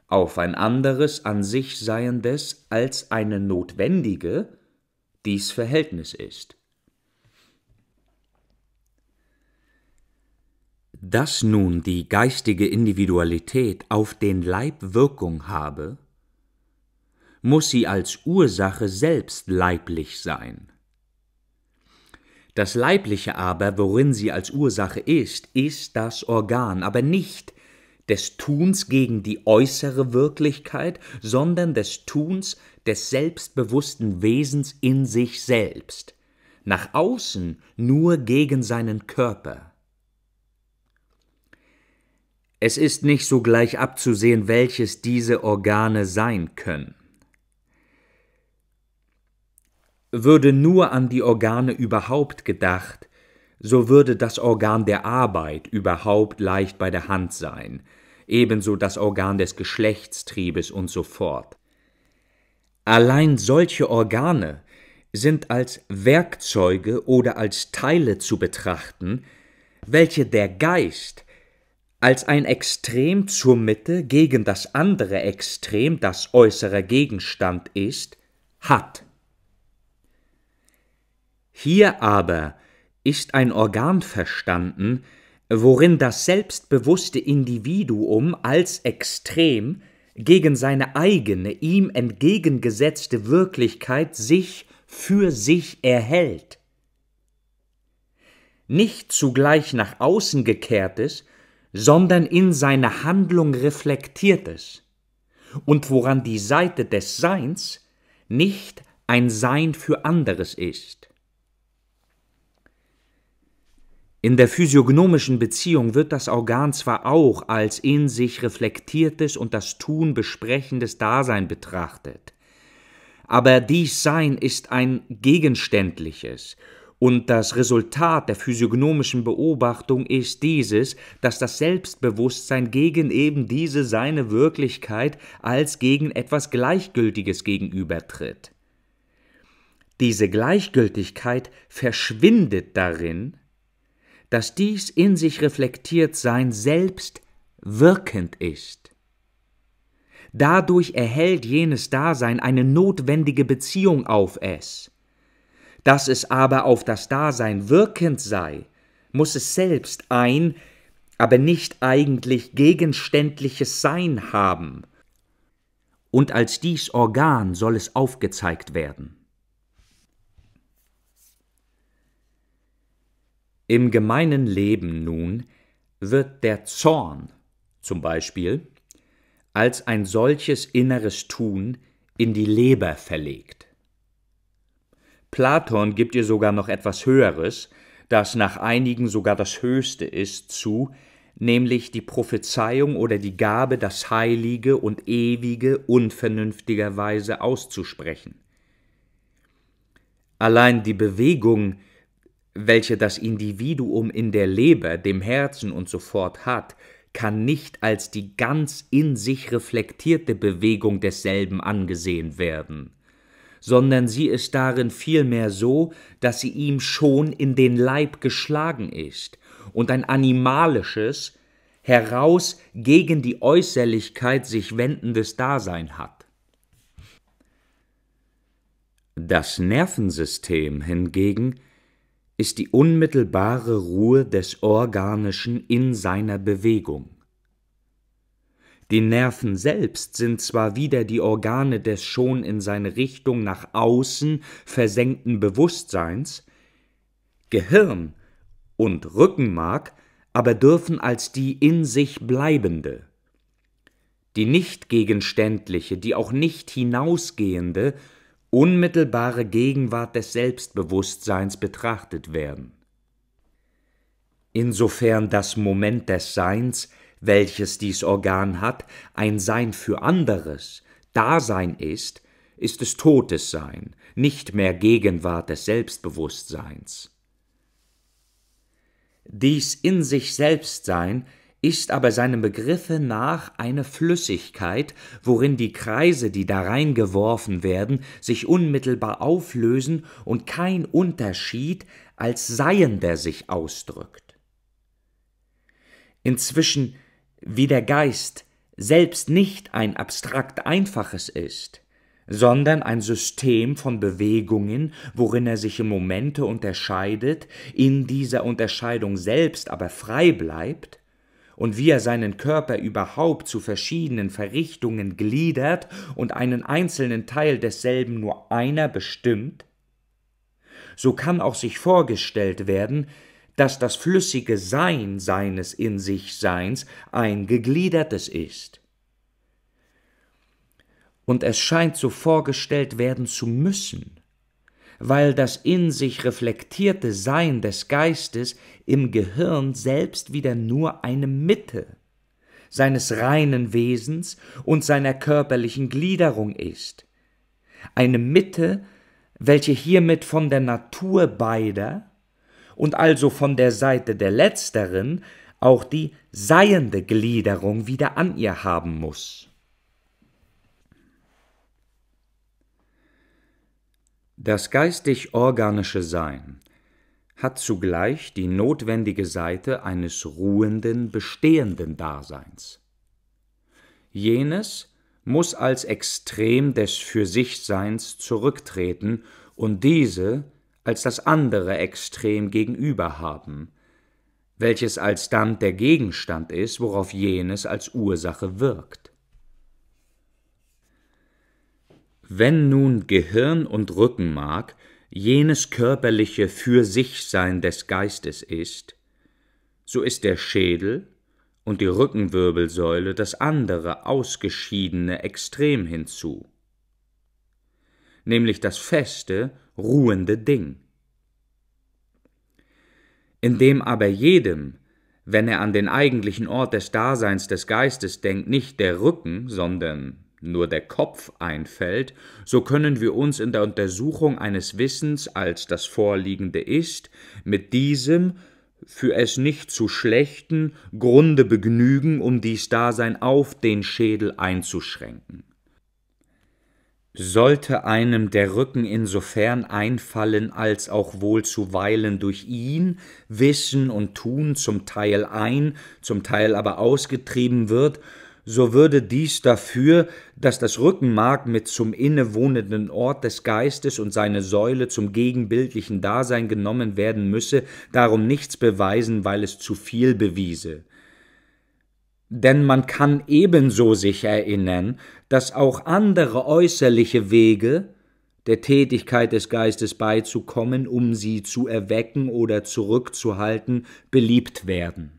auf ein anderes an sich Seiendes als eine notwendige dies Verhältnis ist. Dass nun die geistige Individualität auf den Leib Wirkung habe, muss sie als Ursache selbst leiblich sein. Das Leibliche aber, worin sie als Ursache ist, ist das Organ, aber nicht des Tuns gegen die äußere Wirklichkeit, sondern des Tuns des selbstbewussten Wesens in sich selbst, nach außen nur gegen seinen Körper. Es ist nicht sogleich abzusehen, welches diese Organe sein können. Würde nur an die Organe überhaupt gedacht, so würde das Organ der Arbeit überhaupt leicht bei der Hand sein, ebenso das Organ des Geschlechtstriebes und so fort. Allein solche Organe sind als Werkzeuge oder als Teile zu betrachten, welche der Geist als ein Extrem zur Mitte gegen das andere Extrem, das äußerer Gegenstand ist, hat. Hier aber ist ein Organ verstanden, worin das selbstbewusste Individuum als Extrem gegen seine eigene, ihm entgegengesetzte Wirklichkeit sich für sich erhält. Nicht zugleich nach außen gekehrtes, sondern in seiner Handlung reflektiertes und woran die Seite des Seins nicht ein Sein für anderes ist. In der physiognomischen Beziehung wird das Organ zwar auch als in sich reflektiertes und das Tun besprechendes Dasein betrachtet, aber dies Sein ist ein gegenständliches und das Resultat der physiognomischen Beobachtung ist dieses, dass das Selbstbewusstsein gegen eben diese seine Wirklichkeit als gegen etwas Gleichgültiges gegenübertritt. Diese Gleichgültigkeit verschwindet darin, dass dies in sich reflektiert sein selbst wirkend ist. Dadurch erhält jenes Dasein eine notwendige Beziehung auf es, dass es aber auf das Dasein wirkend sei, muss es selbst ein, aber nicht eigentlich gegenständliches Sein haben, und als dies Organ soll es aufgezeigt werden. Im gemeinen Leben nun wird der Zorn zum Beispiel als ein solches inneres Tun in die Leber verlegt. Platon gibt ihr sogar noch etwas Höheres, das nach einigen sogar das Höchste ist, zu, nämlich die Prophezeiung oder die Gabe, das Heilige und Ewige unvernünftigerweise auszusprechen. Allein die Bewegung, welche das Individuum in der Leber, dem Herzen und so fort hat, kann nicht als die ganz in sich reflektierte Bewegung desselben angesehen werden sondern sie ist darin vielmehr so, dass sie ihm schon in den Leib geschlagen ist und ein animalisches, heraus gegen die Äußerlichkeit sich wendendes Dasein hat. Das Nervensystem hingegen ist die unmittelbare Ruhe des Organischen in seiner Bewegung. Die Nerven selbst sind zwar wieder die Organe des schon in seine Richtung nach außen versenkten Bewusstseins, Gehirn und Rückenmark aber dürfen als die in sich bleibende, die nicht gegenständliche, die auch nicht hinausgehende, unmittelbare Gegenwart des Selbstbewusstseins betrachtet werden. Insofern das Moment des Seins welches dies Organ hat, ein Sein für anderes, Dasein ist, ist es totes Sein, nicht mehr Gegenwart des Selbstbewusstseins. Dies in sich selbst Sein ist aber seinem Begriffe nach eine Flüssigkeit, worin die Kreise, die da reingeworfen werden, sich unmittelbar auflösen und kein Unterschied als Seiender sich ausdrückt. Inzwischen wie der Geist selbst nicht ein abstrakt einfaches ist, sondern ein System von Bewegungen, worin er sich im Momente unterscheidet, in dieser Unterscheidung selbst aber frei bleibt, und wie er seinen Körper überhaupt zu verschiedenen Verrichtungen gliedert und einen einzelnen Teil desselben nur einer bestimmt, so kann auch sich vorgestellt werden, dass das flüssige Sein seines in sich Seins ein gegliedertes ist. Und es scheint so vorgestellt werden zu müssen, weil das in sich reflektierte Sein des Geistes im Gehirn selbst wieder nur eine Mitte seines reinen Wesens und seiner körperlichen Gliederung ist, eine Mitte, welche hiermit von der Natur beider und also von der Seite der letzteren auch die seiende Gliederung wieder an ihr haben muss. Das geistig-organische Sein hat zugleich die notwendige Seite eines ruhenden, bestehenden Daseins. Jenes muss als Extrem des Für sich Seins zurücktreten und diese als das andere Extrem gegenüber haben, welches alsdann der Gegenstand ist, worauf jenes als Ursache wirkt. Wenn nun Gehirn und Rückenmark jenes körperliche Für sich Sein des Geistes ist, so ist der Schädel und die Rückenwirbelsäule das andere ausgeschiedene Extrem hinzu nämlich das feste, ruhende Ding. Indem aber jedem, wenn er an den eigentlichen Ort des Daseins des Geistes denkt, nicht der Rücken, sondern nur der Kopf einfällt, so können wir uns in der Untersuchung eines Wissens als das Vorliegende ist, mit diesem für es nicht zu schlechten Grunde begnügen, um dies Dasein auf den Schädel einzuschränken sollte einem der Rücken insofern einfallen, als auch wohl zuweilen durch ihn Wissen und Tun zum Teil ein, zum Teil aber ausgetrieben wird, so würde dies dafür, dass das Rückenmark mit zum innewohnenden Ort des Geistes und seine Säule zum gegenbildlichen Dasein genommen werden müsse, darum nichts beweisen, weil es zu viel bewiese. Denn man kann ebenso sich erinnern, dass auch andere äußerliche Wege, der Tätigkeit des Geistes beizukommen, um sie zu erwecken oder zurückzuhalten, beliebt werden.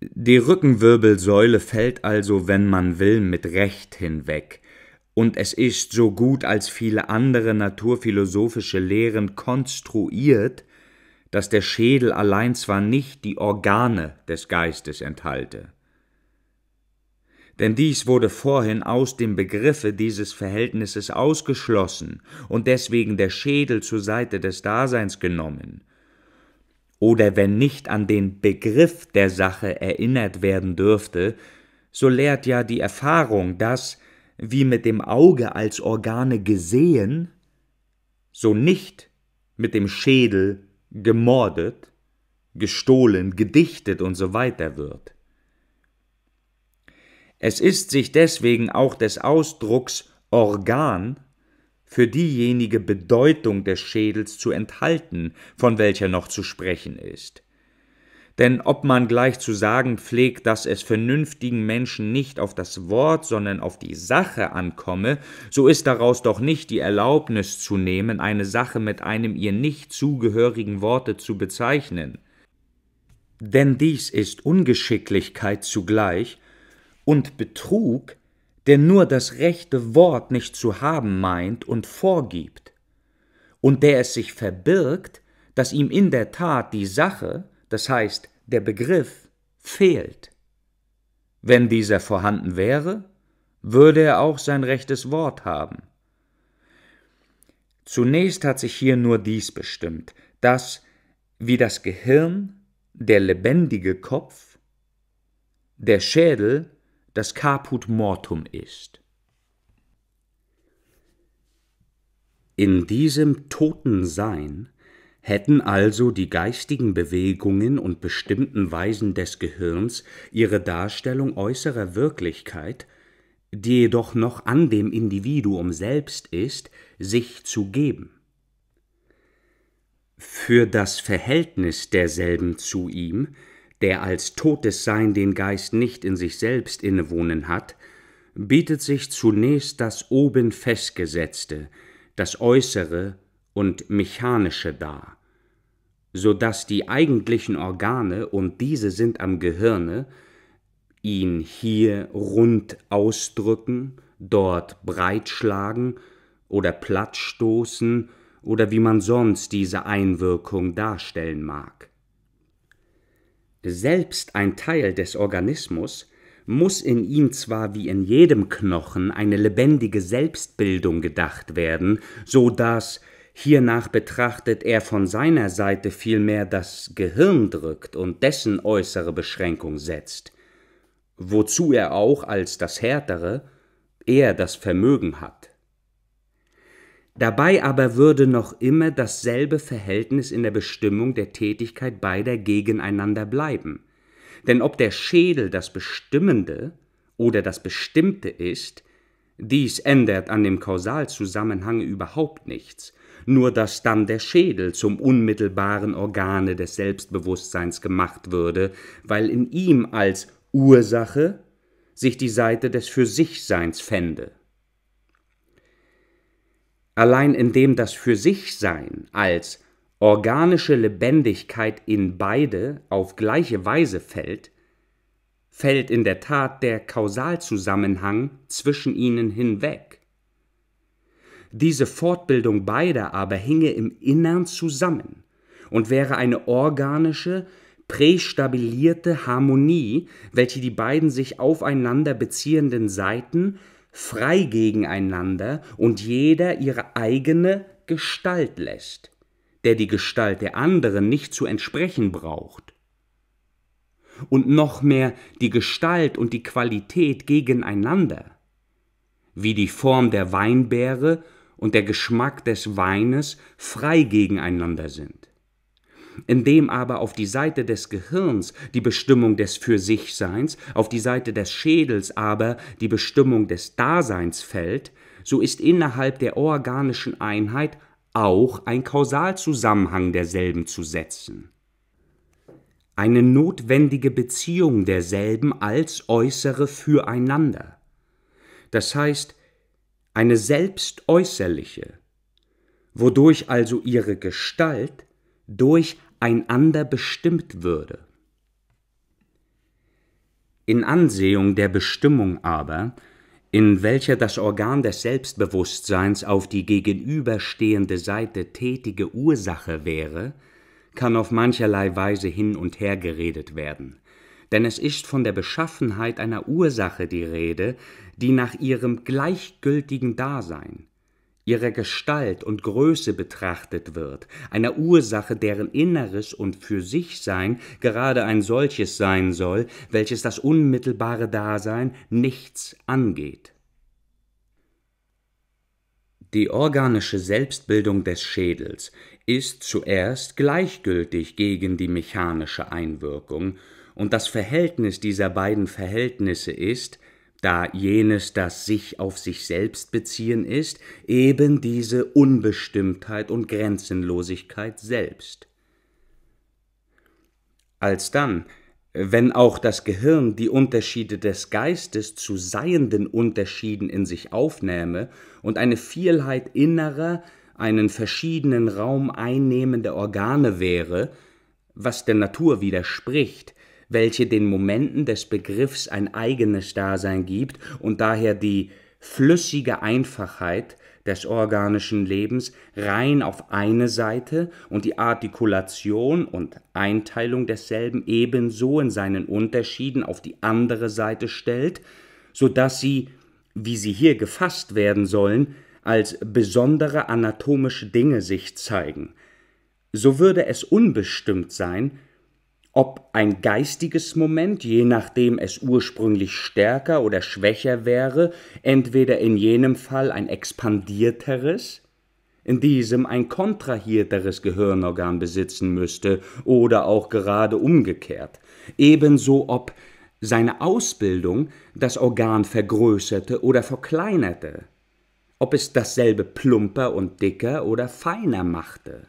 Die Rückenwirbelsäule fällt also, wenn man will, mit Recht hinweg, und es ist so gut als viele andere naturphilosophische Lehren konstruiert, dass der Schädel allein zwar nicht die Organe des Geistes enthalte, denn dies wurde vorhin aus dem Begriffe dieses Verhältnisses ausgeschlossen und deswegen der Schädel zur Seite des Daseins genommen. Oder wenn nicht an den Begriff der Sache erinnert werden dürfte, so lehrt ja die Erfahrung, dass, wie mit dem Auge als Organe gesehen, so nicht mit dem Schädel gemordet, gestohlen, gedichtet und so weiter wird. Es ist sich deswegen auch des Ausdrucks Organ für diejenige Bedeutung des Schädels zu enthalten, von welcher noch zu sprechen ist. Denn ob man gleich zu sagen pflegt, dass es vernünftigen Menschen nicht auf das Wort, sondern auf die Sache ankomme, so ist daraus doch nicht die Erlaubnis zu nehmen, eine Sache mit einem ihr nicht zugehörigen Worte zu bezeichnen. Denn dies ist Ungeschicklichkeit zugleich und Betrug, der nur das rechte Wort nicht zu haben meint und vorgibt, und der es sich verbirgt, dass ihm in der Tat die Sache, das heißt der Begriff, fehlt. Wenn dieser vorhanden wäre, würde er auch sein rechtes Wort haben. Zunächst hat sich hier nur dies bestimmt, dass, wie das Gehirn, der lebendige Kopf, der Schädel das Caput Mortum ist. In diesem toten Sein hätten also die geistigen Bewegungen und bestimmten Weisen des Gehirns ihre Darstellung äußerer Wirklichkeit, die jedoch noch an dem Individuum selbst ist, sich zu geben. Für das Verhältnis derselben zu ihm der als totes Sein den Geist nicht in sich selbst innewohnen hat, bietet sich zunächst das oben festgesetzte, das äußere und mechanische dar, so dass die eigentlichen Organe, und diese sind am Gehirne, ihn hier rund ausdrücken, dort breitschlagen oder plattstoßen oder wie man sonst diese Einwirkung darstellen mag selbst ein Teil des Organismus, muss in ihm zwar wie in jedem Knochen eine lebendige Selbstbildung gedacht werden, so dass hiernach betrachtet er von seiner Seite vielmehr das Gehirn drückt und dessen äußere Beschränkung setzt, wozu er auch als das Härtere eher das Vermögen hat. Dabei aber würde noch immer dasselbe Verhältnis in der Bestimmung der Tätigkeit beider gegeneinander bleiben. Denn ob der Schädel das Bestimmende oder das Bestimmte ist, dies ändert an dem Kausalzusammenhang überhaupt nichts, nur dass dann der Schädel zum unmittelbaren Organe des Selbstbewusstseins gemacht würde, weil in ihm als Ursache sich die Seite des Für sich Seins fände allein indem das für sich Sein als organische Lebendigkeit in beide auf gleiche Weise fällt, fällt in der Tat der Kausalzusammenhang zwischen ihnen hinweg. Diese Fortbildung beider aber hinge im Innern zusammen und wäre eine organische, prästabilierte Harmonie, welche die beiden sich aufeinander beziehenden Seiten frei gegeneinander und jeder ihre eigene Gestalt lässt, der die Gestalt der anderen nicht zu entsprechen braucht. Und noch mehr die Gestalt und die Qualität gegeneinander, wie die Form der Weinbeere und der Geschmack des Weines frei gegeneinander sind indem aber auf die Seite des Gehirns die Bestimmung des Für sich Seins, auf die Seite des Schädels aber die Bestimmung des Daseins fällt, so ist innerhalb der organischen Einheit auch ein Kausalzusammenhang derselben zu setzen. Eine notwendige Beziehung derselben als äußere füreinander. Das heißt, eine selbstäußerliche, wodurch also ihre Gestalt durch einander bestimmt würde. In Ansehung der Bestimmung aber, in welcher das Organ des Selbstbewusstseins auf die gegenüberstehende Seite tätige Ursache wäre, kann auf mancherlei Weise hin und her geredet werden. Denn es ist von der Beschaffenheit einer Ursache die Rede, die nach ihrem gleichgültigen Dasein, ihrer Gestalt und Größe betrachtet wird, einer Ursache, deren Inneres und für sich Sein gerade ein solches sein soll, welches das unmittelbare Dasein nichts angeht. Die organische Selbstbildung des Schädels ist zuerst gleichgültig gegen die mechanische Einwirkung, und das Verhältnis dieser beiden Verhältnisse ist, da jenes das sich auf sich selbst beziehen ist, eben diese Unbestimmtheit und Grenzenlosigkeit selbst. Alsdann, wenn auch das Gehirn die Unterschiede des Geistes zu seienden Unterschieden in sich aufnähme und eine Vielheit innerer, einen verschiedenen Raum einnehmender Organe wäre, was der Natur widerspricht, welche den Momenten des Begriffs ein eigenes Dasein gibt und daher die flüssige Einfachheit des organischen Lebens rein auf eine Seite und die Artikulation und Einteilung desselben ebenso in seinen Unterschieden auf die andere Seite stellt, so dass sie, wie sie hier gefasst werden sollen, als besondere anatomische Dinge sich zeigen. So würde es unbestimmt sein, ob ein geistiges Moment, je nachdem es ursprünglich stärker oder schwächer wäre, entweder in jenem Fall ein expandierteres, in diesem ein kontrahierteres Gehirnorgan besitzen müsste oder auch gerade umgekehrt, ebenso ob seine Ausbildung das Organ vergrößerte oder verkleinerte, ob es dasselbe plumper und dicker oder feiner machte.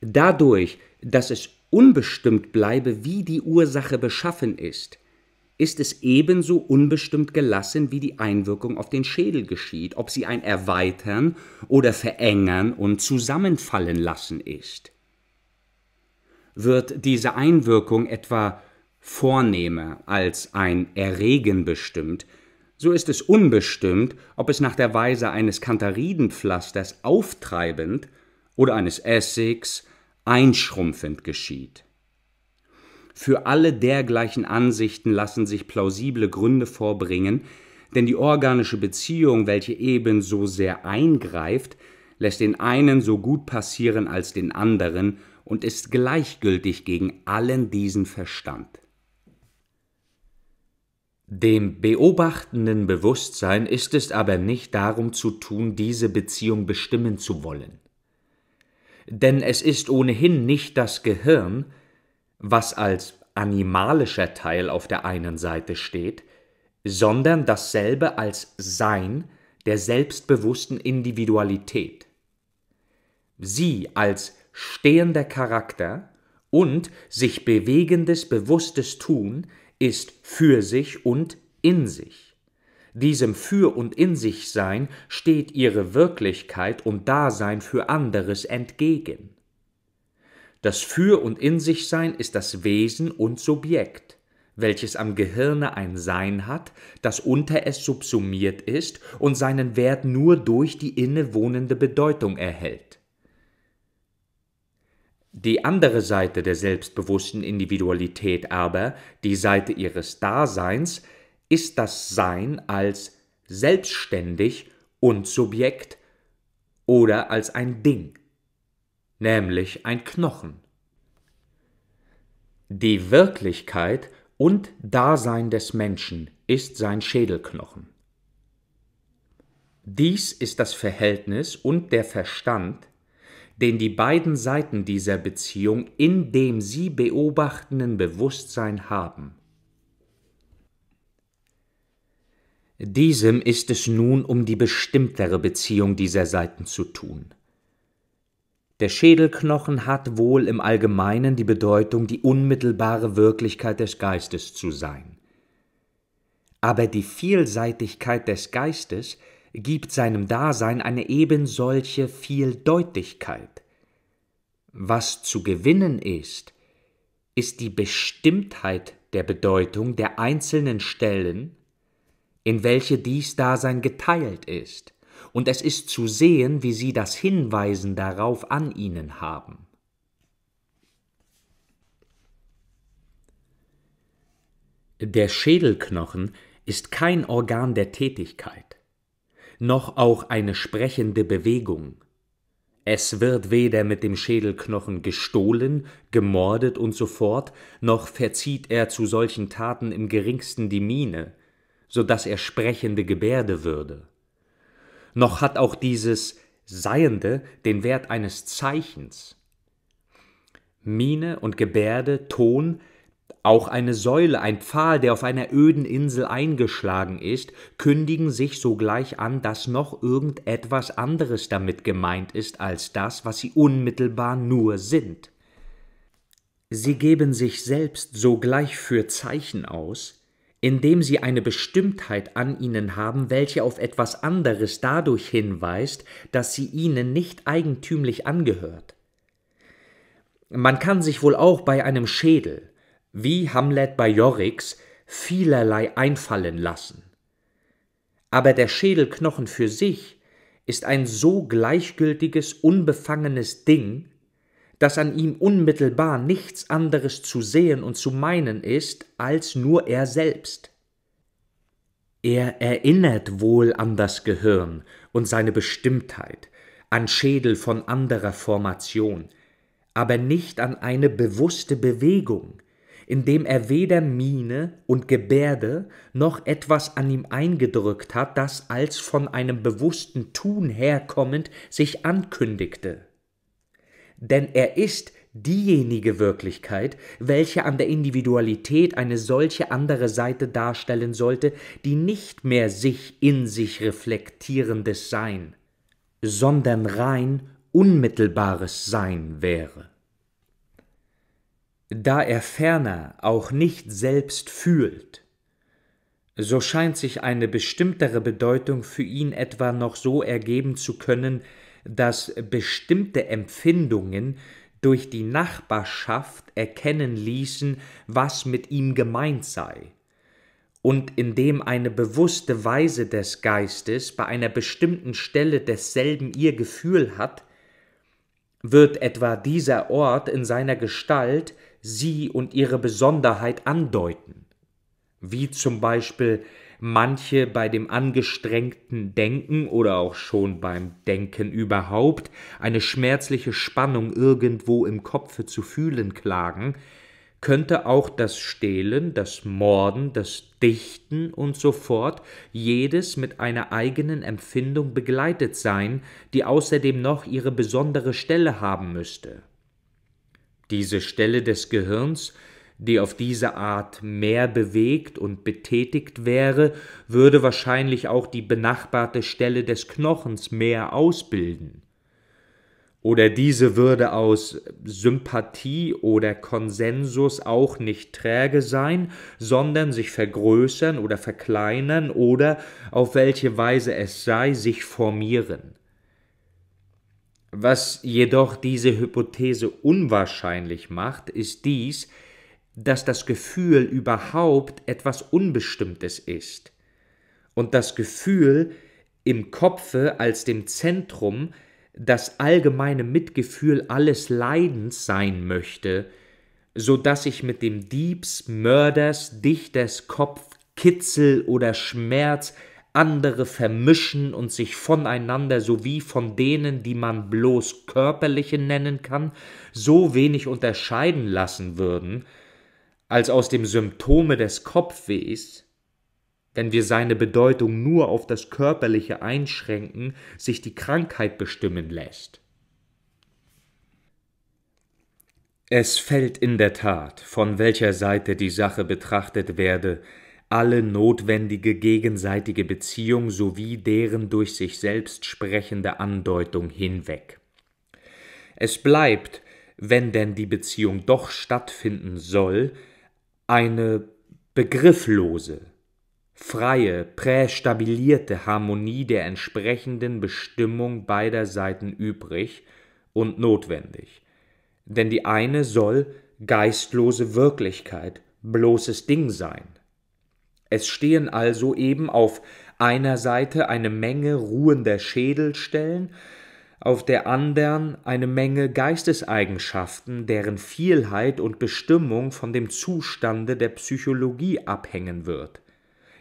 Dadurch, dass es unbestimmt bleibe, wie die Ursache beschaffen ist, ist es ebenso unbestimmt gelassen, wie die Einwirkung auf den Schädel geschieht, ob sie ein Erweitern oder Verengern und Zusammenfallen lassen ist. Wird diese Einwirkung etwa vornehmer als ein Erregen bestimmt, so ist es unbestimmt, ob es nach der Weise eines Kantharidenpflasters auftreibend oder eines Essigs einschrumpfend geschieht. Für alle dergleichen Ansichten lassen sich plausible Gründe vorbringen, denn die organische Beziehung, welche ebenso sehr eingreift, lässt den einen so gut passieren als den anderen und ist gleichgültig gegen allen diesen Verstand. Dem beobachtenden Bewusstsein ist es aber nicht darum zu tun, diese Beziehung bestimmen zu wollen denn es ist ohnehin nicht das Gehirn, was als animalischer Teil auf der einen Seite steht, sondern dasselbe als Sein der selbstbewussten Individualität. Sie als stehender Charakter und sich bewegendes, bewusstes Tun ist für sich und in sich. Diesem Für und in sich Sein steht ihre Wirklichkeit und Dasein für anderes entgegen. Das Für und in sich Sein ist das Wesen und Subjekt, welches am Gehirne ein Sein hat, das unter es subsumiert ist und seinen Wert nur durch die innewohnende Bedeutung erhält. Die andere Seite der selbstbewussten Individualität aber, die Seite ihres Daseins, ist das Sein als selbstständig und Subjekt oder als ein Ding, nämlich ein Knochen. Die Wirklichkeit und Dasein des Menschen ist sein Schädelknochen. Dies ist das Verhältnis und der Verstand, den die beiden Seiten dieser Beziehung in dem sie beobachtenden Bewusstsein haben. Diesem ist es nun um die bestimmtere Beziehung dieser Seiten zu tun. Der Schädelknochen hat wohl im Allgemeinen die Bedeutung, die unmittelbare Wirklichkeit des Geistes zu sein. Aber die Vielseitigkeit des Geistes gibt seinem Dasein eine ebensolche Vieldeutigkeit. Was zu gewinnen ist, ist die Bestimmtheit der Bedeutung der einzelnen Stellen in welche dies Dasein geteilt ist, und es ist zu sehen, wie sie das Hinweisen darauf an ihnen haben. Der Schädelknochen ist kein Organ der Tätigkeit, noch auch eine sprechende Bewegung. Es wird weder mit dem Schädelknochen gestohlen, gemordet und so fort, noch verzieht er zu solchen Taten im geringsten die Miene, so dass er sprechende Gebärde würde. Noch hat auch dieses Seiende den Wert eines Zeichens. Miene und Gebärde, Ton, auch eine Säule, ein Pfahl, der auf einer öden Insel eingeschlagen ist, kündigen sich sogleich an, dass noch irgendetwas anderes damit gemeint ist als das, was sie unmittelbar nur sind. Sie geben sich selbst sogleich für Zeichen aus, indem sie eine Bestimmtheit an ihnen haben, welche auf etwas anderes dadurch hinweist, dass sie ihnen nicht eigentümlich angehört. Man kann sich wohl auch bei einem Schädel, wie Hamlet bei Jorricks, vielerlei einfallen lassen. Aber der Schädelknochen für sich ist ein so gleichgültiges, unbefangenes Ding, dass an ihm unmittelbar nichts anderes zu sehen und zu meinen ist als nur er selbst. Er erinnert wohl an das Gehirn und seine Bestimmtheit, an Schädel von anderer Formation, aber nicht an eine bewusste Bewegung, indem er weder Miene und Gebärde noch etwas an ihm eingedrückt hat, das als von einem bewussten Tun herkommend sich ankündigte denn er ist diejenige Wirklichkeit, welche an der Individualität eine solche andere Seite darstellen sollte, die nicht mehr sich in sich reflektierendes Sein, sondern rein unmittelbares Sein wäre. Da er ferner auch nicht selbst fühlt, so scheint sich eine bestimmtere Bedeutung für ihn etwa noch so ergeben zu können, dass bestimmte Empfindungen durch die Nachbarschaft erkennen ließen, was mit ihm gemeint sei, und indem eine bewusste Weise des Geistes bei einer bestimmten Stelle desselben ihr Gefühl hat, wird etwa dieser Ort in seiner Gestalt sie und ihre Besonderheit andeuten, wie zum Beispiel manche bei dem angestrengten Denken oder auch schon beim Denken überhaupt eine schmerzliche Spannung irgendwo im Kopfe zu fühlen klagen, könnte auch das Stehlen, das Morden, das Dichten und so fort, jedes mit einer eigenen Empfindung begleitet sein, die außerdem noch ihre besondere Stelle haben müsste. Diese Stelle des Gehirns die auf diese Art mehr bewegt und betätigt wäre, würde wahrscheinlich auch die benachbarte Stelle des Knochens mehr ausbilden. Oder diese würde aus Sympathie oder Konsensus auch nicht träge sein, sondern sich vergrößern oder verkleinern oder auf welche Weise es sei, sich formieren. Was jedoch diese Hypothese unwahrscheinlich macht, ist dies, dass das Gefühl überhaupt etwas Unbestimmtes ist und das Gefühl im Kopfe als dem Zentrum das allgemeine Mitgefühl alles Leidens sein möchte, so dass ich mit dem Diebs, Mörders, Dichters Kopf, Kitzel oder Schmerz andere vermischen und sich voneinander sowie von denen, die man bloß körperliche nennen kann, so wenig unterscheiden lassen würden, als aus dem Symptome des Kopfwehs, wenn wir seine Bedeutung nur auf das Körperliche einschränken, sich die Krankheit bestimmen lässt. Es fällt in der Tat, von welcher Seite die Sache betrachtet werde, alle notwendige gegenseitige Beziehung sowie deren durch sich selbst sprechende Andeutung hinweg. Es bleibt, wenn denn die Beziehung doch stattfinden soll, eine begrifflose, freie, prästabilierte Harmonie der entsprechenden Bestimmung beider Seiten übrig und notwendig. Denn die eine soll geistlose Wirklichkeit, bloßes Ding sein. Es stehen also eben auf einer Seite eine Menge ruhender Schädelstellen, auf der anderen eine Menge Geisteseigenschaften, deren Vielheit und Bestimmung von dem Zustande der Psychologie abhängen wird.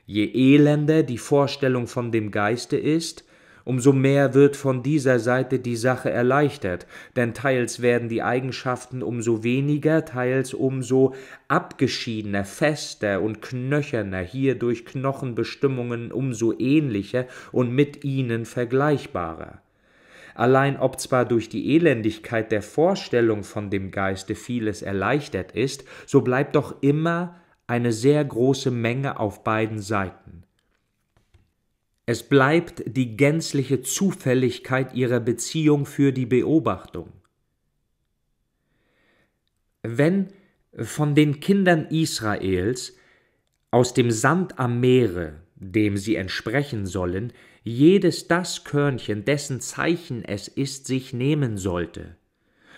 Je elender die Vorstellung von dem Geiste ist, umso mehr wird von dieser Seite die Sache erleichtert, denn teils werden die Eigenschaften umso weniger, teils umso abgeschiedener, fester und knöcherner, hier durch Knochenbestimmungen umso ähnlicher und mit ihnen vergleichbarer allein ob zwar durch die Elendigkeit der Vorstellung von dem Geiste vieles erleichtert ist, so bleibt doch immer eine sehr große Menge auf beiden Seiten. Es bleibt die gänzliche Zufälligkeit ihrer Beziehung für die Beobachtung. Wenn von den Kindern Israels aus dem Sand am Meere, dem sie entsprechen sollen, jedes das Körnchen, dessen Zeichen es ist, sich nehmen sollte,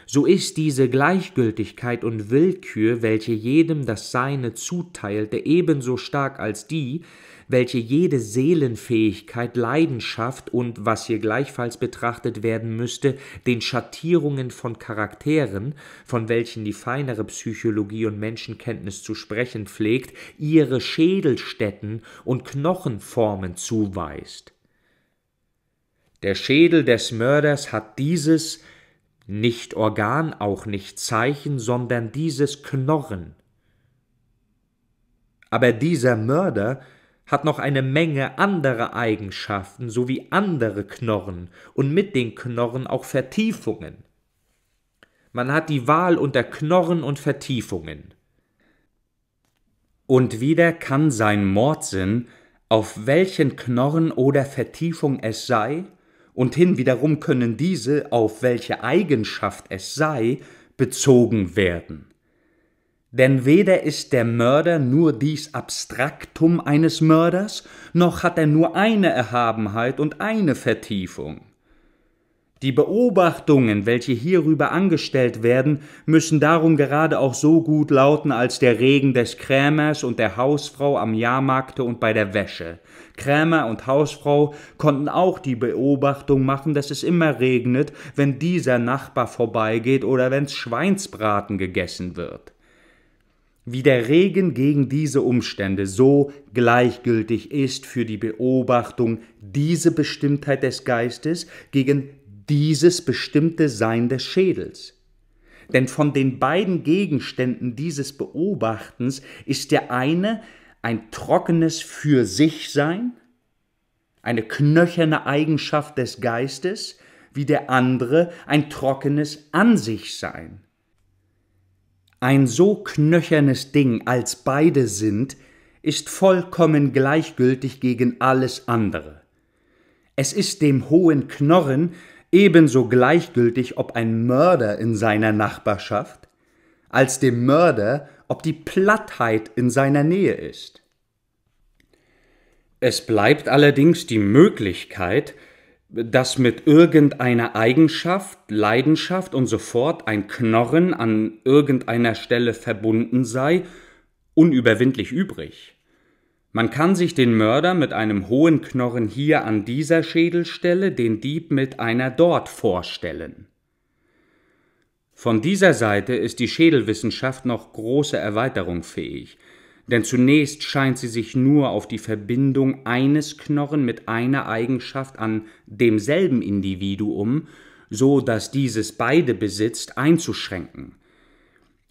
so ist diese Gleichgültigkeit und Willkür, welche jedem das Seine zuteilte, ebenso stark als die, welche jede Seelenfähigkeit, Leidenschaft und, was hier gleichfalls betrachtet werden müsste, den Schattierungen von Charakteren, von welchen die feinere Psychologie und Menschenkenntnis zu sprechen pflegt, ihre Schädelstätten und Knochenformen zuweist. Der Schädel des Mörders hat dieses nicht Organ, auch nicht Zeichen, sondern dieses Knorren. Aber dieser Mörder hat noch eine Menge anderer Eigenschaften sowie andere Knorren und mit den Knorren auch Vertiefungen. Man hat die Wahl unter Knorren und Vertiefungen. Und wieder kann sein Mordsinn, auf welchen Knorren oder Vertiefung es sei, und hin wiederum können diese, auf welche Eigenschaft es sei, bezogen werden. Denn weder ist der Mörder nur dies Abstraktum eines Mörders, noch hat er nur eine Erhabenheit und eine Vertiefung. Die Beobachtungen, welche hierüber angestellt werden, müssen darum gerade auch so gut lauten als der Regen des Krämers und der Hausfrau am Jahrmarkte und bei der Wäsche. Krämer und Hausfrau konnten auch die Beobachtung machen, dass es immer regnet, wenn dieser Nachbar vorbeigeht oder wenn's Schweinsbraten gegessen wird. Wie der Regen gegen diese Umstände so gleichgültig ist für die Beobachtung diese Bestimmtheit des Geistes, gegen dieses bestimmte Sein des Schädels. Denn von den beiden Gegenständen dieses Beobachtens ist der eine ein trockenes Für sich Sein, eine knöcherne Eigenschaft des Geistes, wie der andere ein trockenes An sich Sein. Ein so knöchernes Ding, als beide sind, ist vollkommen gleichgültig gegen alles andere. Es ist dem hohen Knorren, ebenso gleichgültig, ob ein Mörder in seiner Nachbarschaft, als dem Mörder, ob die Plattheit in seiner Nähe ist. Es bleibt allerdings die Möglichkeit, dass mit irgendeiner Eigenschaft, Leidenschaft und so fort ein Knorren an irgendeiner Stelle verbunden sei, unüberwindlich übrig. Man kann sich den Mörder mit einem hohen Knorren hier an dieser Schädelstelle, den Dieb mit einer dort vorstellen. Von dieser Seite ist die Schädelwissenschaft noch große Erweiterung fähig, denn zunächst scheint sie sich nur auf die Verbindung eines Knochen mit einer Eigenschaft an demselben Individuum, so dass dieses beide besitzt, einzuschränken.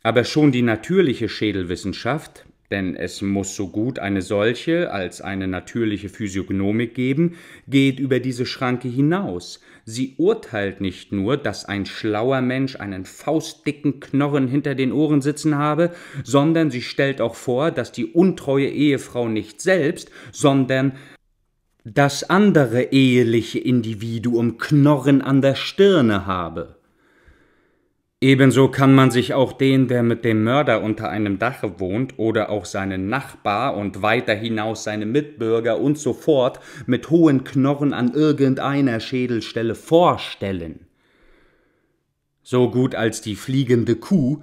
Aber schon die natürliche Schädelwissenschaft, denn es muss so gut eine solche als eine natürliche Physiognomik geben, geht über diese Schranke hinaus. Sie urteilt nicht nur, dass ein schlauer Mensch einen faustdicken Knorren hinter den Ohren sitzen habe, sondern sie stellt auch vor, dass die untreue Ehefrau nicht selbst, sondern das andere eheliche Individuum Knorren an der Stirne habe. Ebenso kann man sich auch den, der mit dem Mörder unter einem Dache wohnt oder auch seinen Nachbar und weiter hinaus seine Mitbürger und so fort mit hohen Knochen an irgendeiner Schädelstelle vorstellen. So gut als die fliegende Kuh,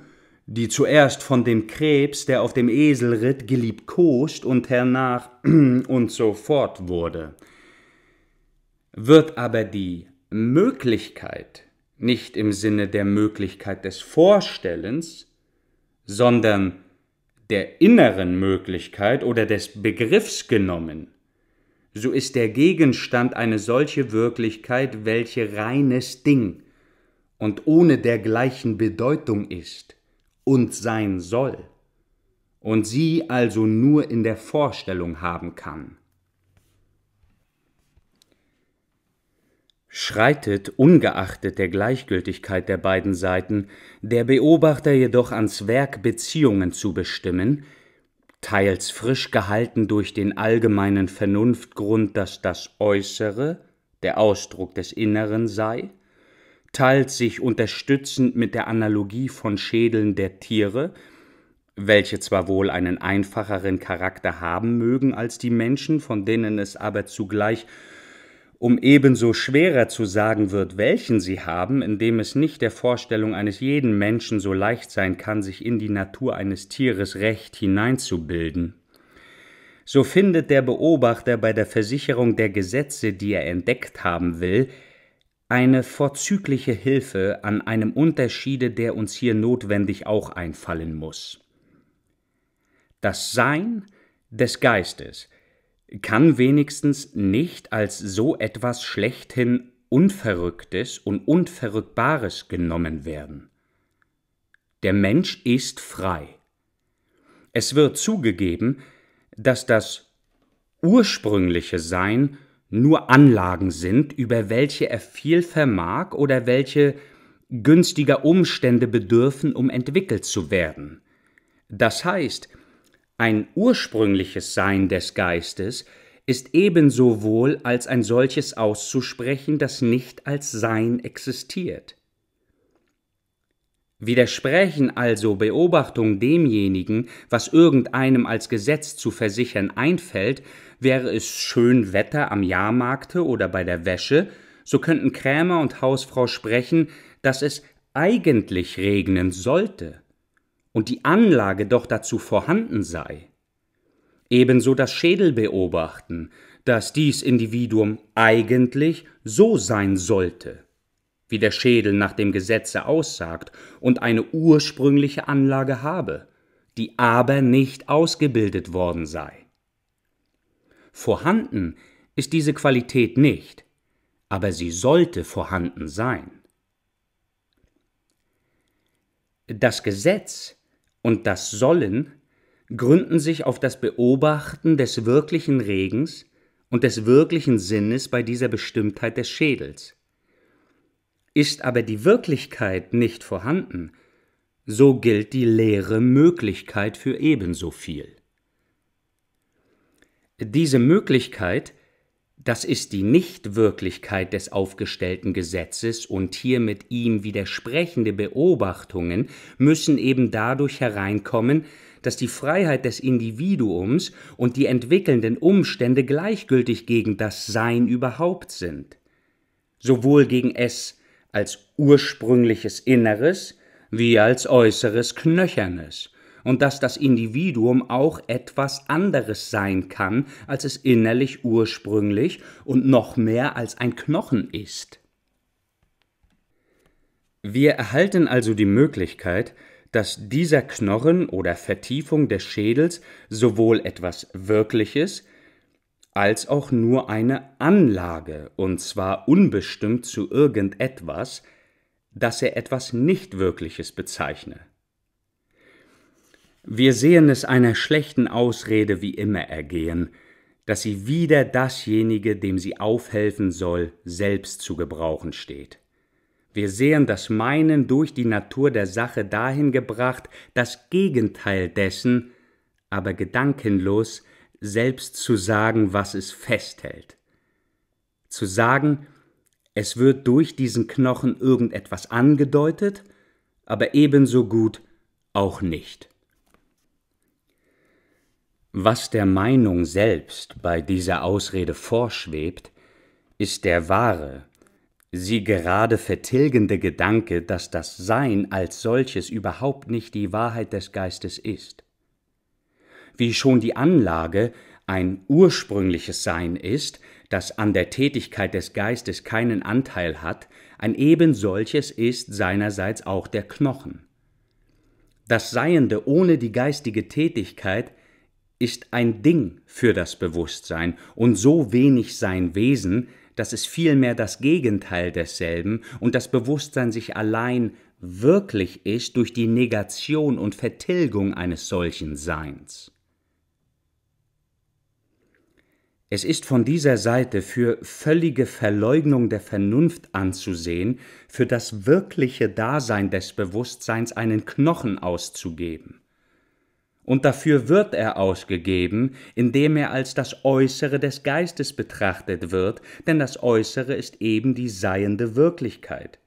die zuerst von dem Krebs, der auf dem Esel ritt, geliebkost und hernach und so fort wurde. Wird aber die Möglichkeit, nicht im Sinne der Möglichkeit des Vorstellens, sondern der inneren Möglichkeit oder des Begriffs genommen, so ist der Gegenstand eine solche Wirklichkeit, welche reines Ding und ohne dergleichen Bedeutung ist und sein soll, und sie also nur in der Vorstellung haben kann. schreitet ungeachtet der Gleichgültigkeit der beiden Seiten der Beobachter jedoch ans Werk Beziehungen zu bestimmen, teils frisch gehalten durch den allgemeinen Vernunftgrund, dass das Äußere der Ausdruck des Inneren sei, teils sich unterstützend mit der Analogie von Schädeln der Tiere, welche zwar wohl einen einfacheren Charakter haben mögen als die Menschen, von denen es aber zugleich um ebenso schwerer zu sagen wird, welchen sie haben, indem es nicht der Vorstellung eines jeden Menschen so leicht sein kann, sich in die Natur eines Tieres recht hineinzubilden. So findet der Beobachter bei der Versicherung der Gesetze, die er entdeckt haben will, eine vorzügliche Hilfe an einem Unterschiede, der uns hier notwendig auch einfallen muss. Das Sein des Geistes kann wenigstens nicht als so etwas schlechthin Unverrücktes und Unverrückbares genommen werden. Der Mensch ist frei. Es wird zugegeben, dass das ursprüngliche Sein nur Anlagen sind, über welche er viel vermag oder welche günstiger Umstände bedürfen, um entwickelt zu werden. Das heißt, ein ursprüngliches Sein des Geistes ist ebenso wohl als ein solches auszusprechen, das nicht als Sein existiert. Widersprechen also Beobachtung demjenigen, was irgendeinem als Gesetz zu versichern einfällt, wäre es schön Wetter am Jahrmarkte oder bei der Wäsche, so könnten Krämer und Hausfrau sprechen, dass es eigentlich regnen sollte und die Anlage doch dazu vorhanden sei. Ebenso das Schädel beobachten, dass dies Individuum eigentlich so sein sollte, wie der Schädel nach dem Gesetze aussagt und eine ursprüngliche Anlage habe, die aber nicht ausgebildet worden sei. Vorhanden ist diese Qualität nicht, aber sie sollte vorhanden sein. Das Gesetz und das Sollen gründen sich auf das Beobachten des wirklichen Regens und des wirklichen Sinnes bei dieser Bestimmtheit des Schädels. Ist aber die Wirklichkeit nicht vorhanden, so gilt die leere Möglichkeit für ebenso viel. Diese Möglichkeit das ist die Nichtwirklichkeit des aufgestellten Gesetzes und hier mit ihm widersprechende Beobachtungen müssen eben dadurch hereinkommen, dass die Freiheit des Individuums und die entwickelnden Umstände gleichgültig gegen das Sein überhaupt sind, sowohl gegen es als ursprüngliches Inneres wie als äußeres Knöchernes, und dass das Individuum auch etwas anderes sein kann, als es innerlich ursprünglich und noch mehr als ein Knochen ist. Wir erhalten also die Möglichkeit, dass dieser Knochen oder Vertiefung des Schädels sowohl etwas Wirkliches als auch nur eine Anlage, und zwar unbestimmt zu irgendetwas, dass er etwas Nichtwirkliches bezeichne. Wir sehen es einer schlechten Ausrede wie immer ergehen, dass sie wieder dasjenige, dem sie aufhelfen soll, selbst zu gebrauchen steht. Wir sehen das Meinen durch die Natur der Sache dahin gebracht, das Gegenteil dessen, aber gedankenlos selbst zu sagen, was es festhält. Zu sagen, es wird durch diesen Knochen irgendetwas angedeutet, aber ebenso gut auch nicht. Was der Meinung selbst bei dieser Ausrede vorschwebt, ist der wahre, sie gerade vertilgende Gedanke, dass das Sein als solches überhaupt nicht die Wahrheit des Geistes ist. Wie schon die Anlage ein ursprüngliches Sein ist, das an der Tätigkeit des Geistes keinen Anteil hat, ein ebensolches ist seinerseits auch der Knochen. Das Seiende ohne die geistige Tätigkeit ist ein Ding für das Bewusstsein und so wenig sein Wesen, dass es vielmehr das Gegenteil desselben und das Bewusstsein sich allein wirklich ist durch die Negation und Vertilgung eines solchen Seins. Es ist von dieser Seite für völlige Verleugnung der Vernunft anzusehen, für das wirkliche Dasein des Bewusstseins einen Knochen auszugeben und dafür wird er ausgegeben, indem er als das Äußere des Geistes betrachtet wird, denn das Äußere ist eben die seiende Wirklichkeit.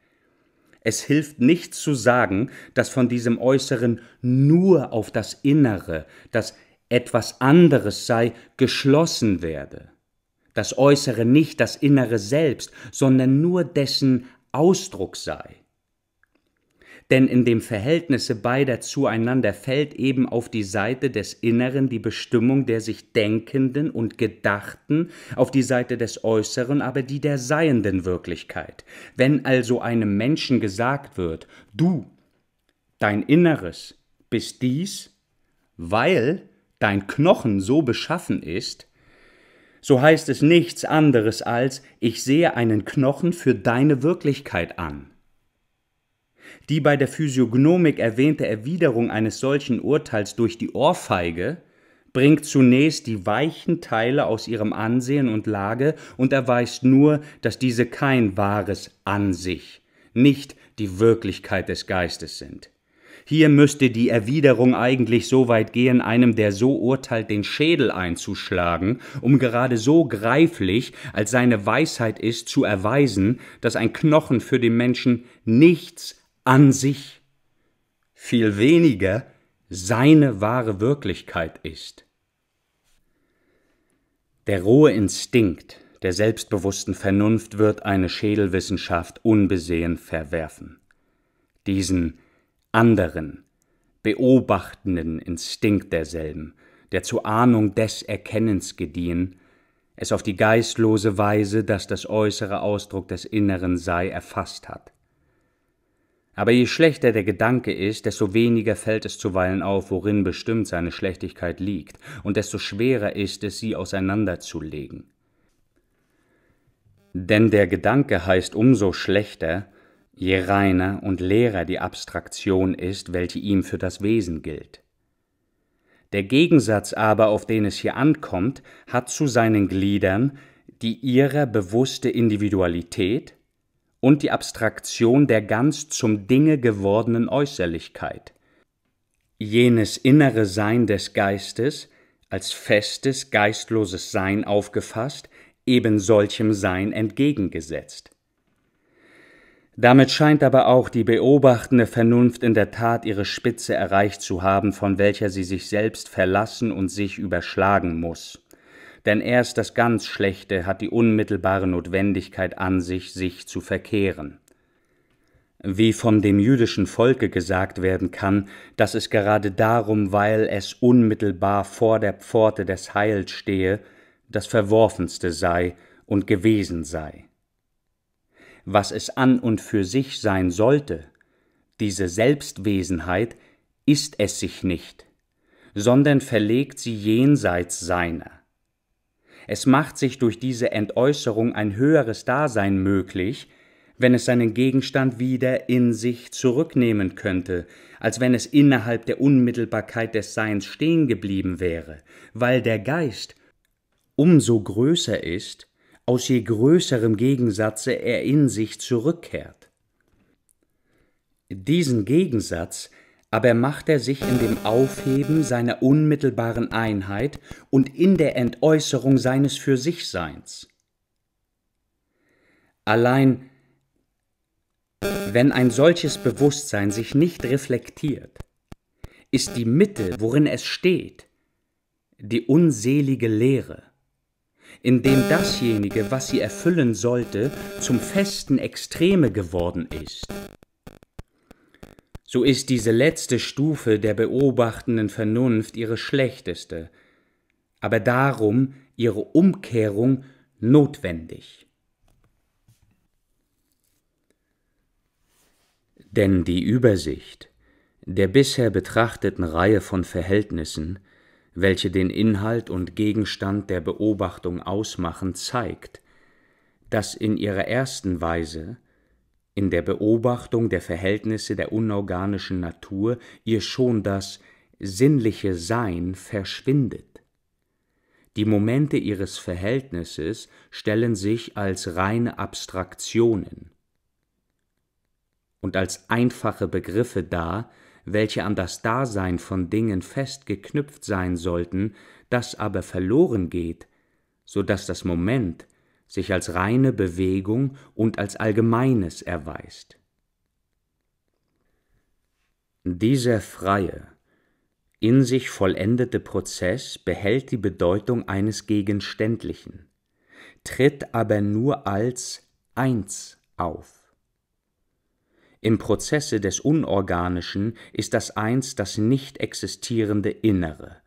Es hilft nicht zu sagen, dass von diesem Äußeren nur auf das Innere, das etwas anderes sei, geschlossen werde. Das Äußere nicht das Innere selbst, sondern nur dessen Ausdruck sei. Denn in dem Verhältnisse beider zueinander fällt eben auf die Seite des Inneren die Bestimmung der sich Denkenden und Gedachten, auf die Seite des Äußeren aber die der seienden Wirklichkeit. Wenn also einem Menschen gesagt wird, du, dein Inneres, bist dies, weil dein Knochen so beschaffen ist, so heißt es nichts anderes als ich sehe einen Knochen für deine Wirklichkeit an. Die bei der Physiognomik erwähnte Erwiderung eines solchen Urteils durch die Ohrfeige bringt zunächst die weichen Teile aus ihrem Ansehen und Lage und erweist nur, dass diese kein wahres An sich, nicht die Wirklichkeit des Geistes sind. Hier müsste die Erwiderung eigentlich so weit gehen, einem, der so urteilt, den Schädel einzuschlagen, um gerade so greiflich, als seine Weisheit ist, zu erweisen, dass ein Knochen für den Menschen nichts an sich viel weniger seine wahre Wirklichkeit ist. Der rohe Instinkt der selbstbewussten Vernunft wird eine Schädelwissenschaft unbesehen verwerfen. Diesen anderen, beobachtenden Instinkt derselben, der zur Ahnung des Erkennens gediehen, es auf die geistlose Weise, dass das äußere Ausdruck des Inneren sei, erfasst hat. Aber je schlechter der Gedanke ist, desto weniger fällt es zuweilen auf, worin bestimmt seine Schlechtigkeit liegt, und desto schwerer ist es, sie auseinanderzulegen. Denn der Gedanke heißt umso schlechter, je reiner und leerer die Abstraktion ist, welche ihm für das Wesen gilt. Der Gegensatz aber, auf den es hier ankommt, hat zu seinen Gliedern die ihrer bewusste Individualität und die Abstraktion der ganz zum Dinge gewordenen Äußerlichkeit. Jenes innere Sein des Geistes, als festes, geistloses Sein aufgefasst, eben solchem Sein entgegengesetzt. Damit scheint aber auch die beobachtende Vernunft in der Tat ihre Spitze erreicht zu haben, von welcher sie sich selbst verlassen und sich überschlagen muss denn erst das ganz Schlechte hat die unmittelbare Notwendigkeit an sich, sich zu verkehren. Wie von dem jüdischen Volke gesagt werden kann, dass es gerade darum, weil es unmittelbar vor der Pforte des Heils stehe, das Verworfenste sei und gewesen sei. Was es an und für sich sein sollte, diese Selbstwesenheit, ist es sich nicht, sondern verlegt sie jenseits seiner es macht sich durch diese Entäußerung ein höheres Dasein möglich, wenn es seinen Gegenstand wieder in sich zurücknehmen könnte, als wenn es innerhalb der Unmittelbarkeit des Seins stehen geblieben wäre, weil der Geist umso größer ist, aus je größerem Gegensatze er in sich zurückkehrt. Diesen Gegensatz aber macht er sich in dem Aufheben seiner unmittelbaren Einheit und in der Entäußerung seines für sich Seins. Allein wenn ein solches Bewusstsein sich nicht reflektiert, ist die Mitte, worin es steht, die unselige Lehre, in dem dasjenige, was sie erfüllen sollte, zum festen Extreme geworden ist so ist diese letzte Stufe der beobachtenden Vernunft ihre schlechteste, aber darum ihre Umkehrung notwendig. Denn die Übersicht der bisher betrachteten Reihe von Verhältnissen, welche den Inhalt und Gegenstand der Beobachtung ausmachen, zeigt, dass in ihrer ersten Weise in der Beobachtung der Verhältnisse der unorganischen Natur ihr schon das sinnliche Sein verschwindet. Die Momente ihres Verhältnisses stellen sich als reine Abstraktionen und als einfache Begriffe dar, welche an das Dasein von Dingen fest geknüpft sein sollten, das aber verloren geht, so dass das Moment sich als reine Bewegung und als Allgemeines erweist. Dieser freie, in sich vollendete Prozess behält die Bedeutung eines Gegenständlichen, tritt aber nur als Eins auf. Im Prozesse des Unorganischen ist das Eins das nicht existierende Innere,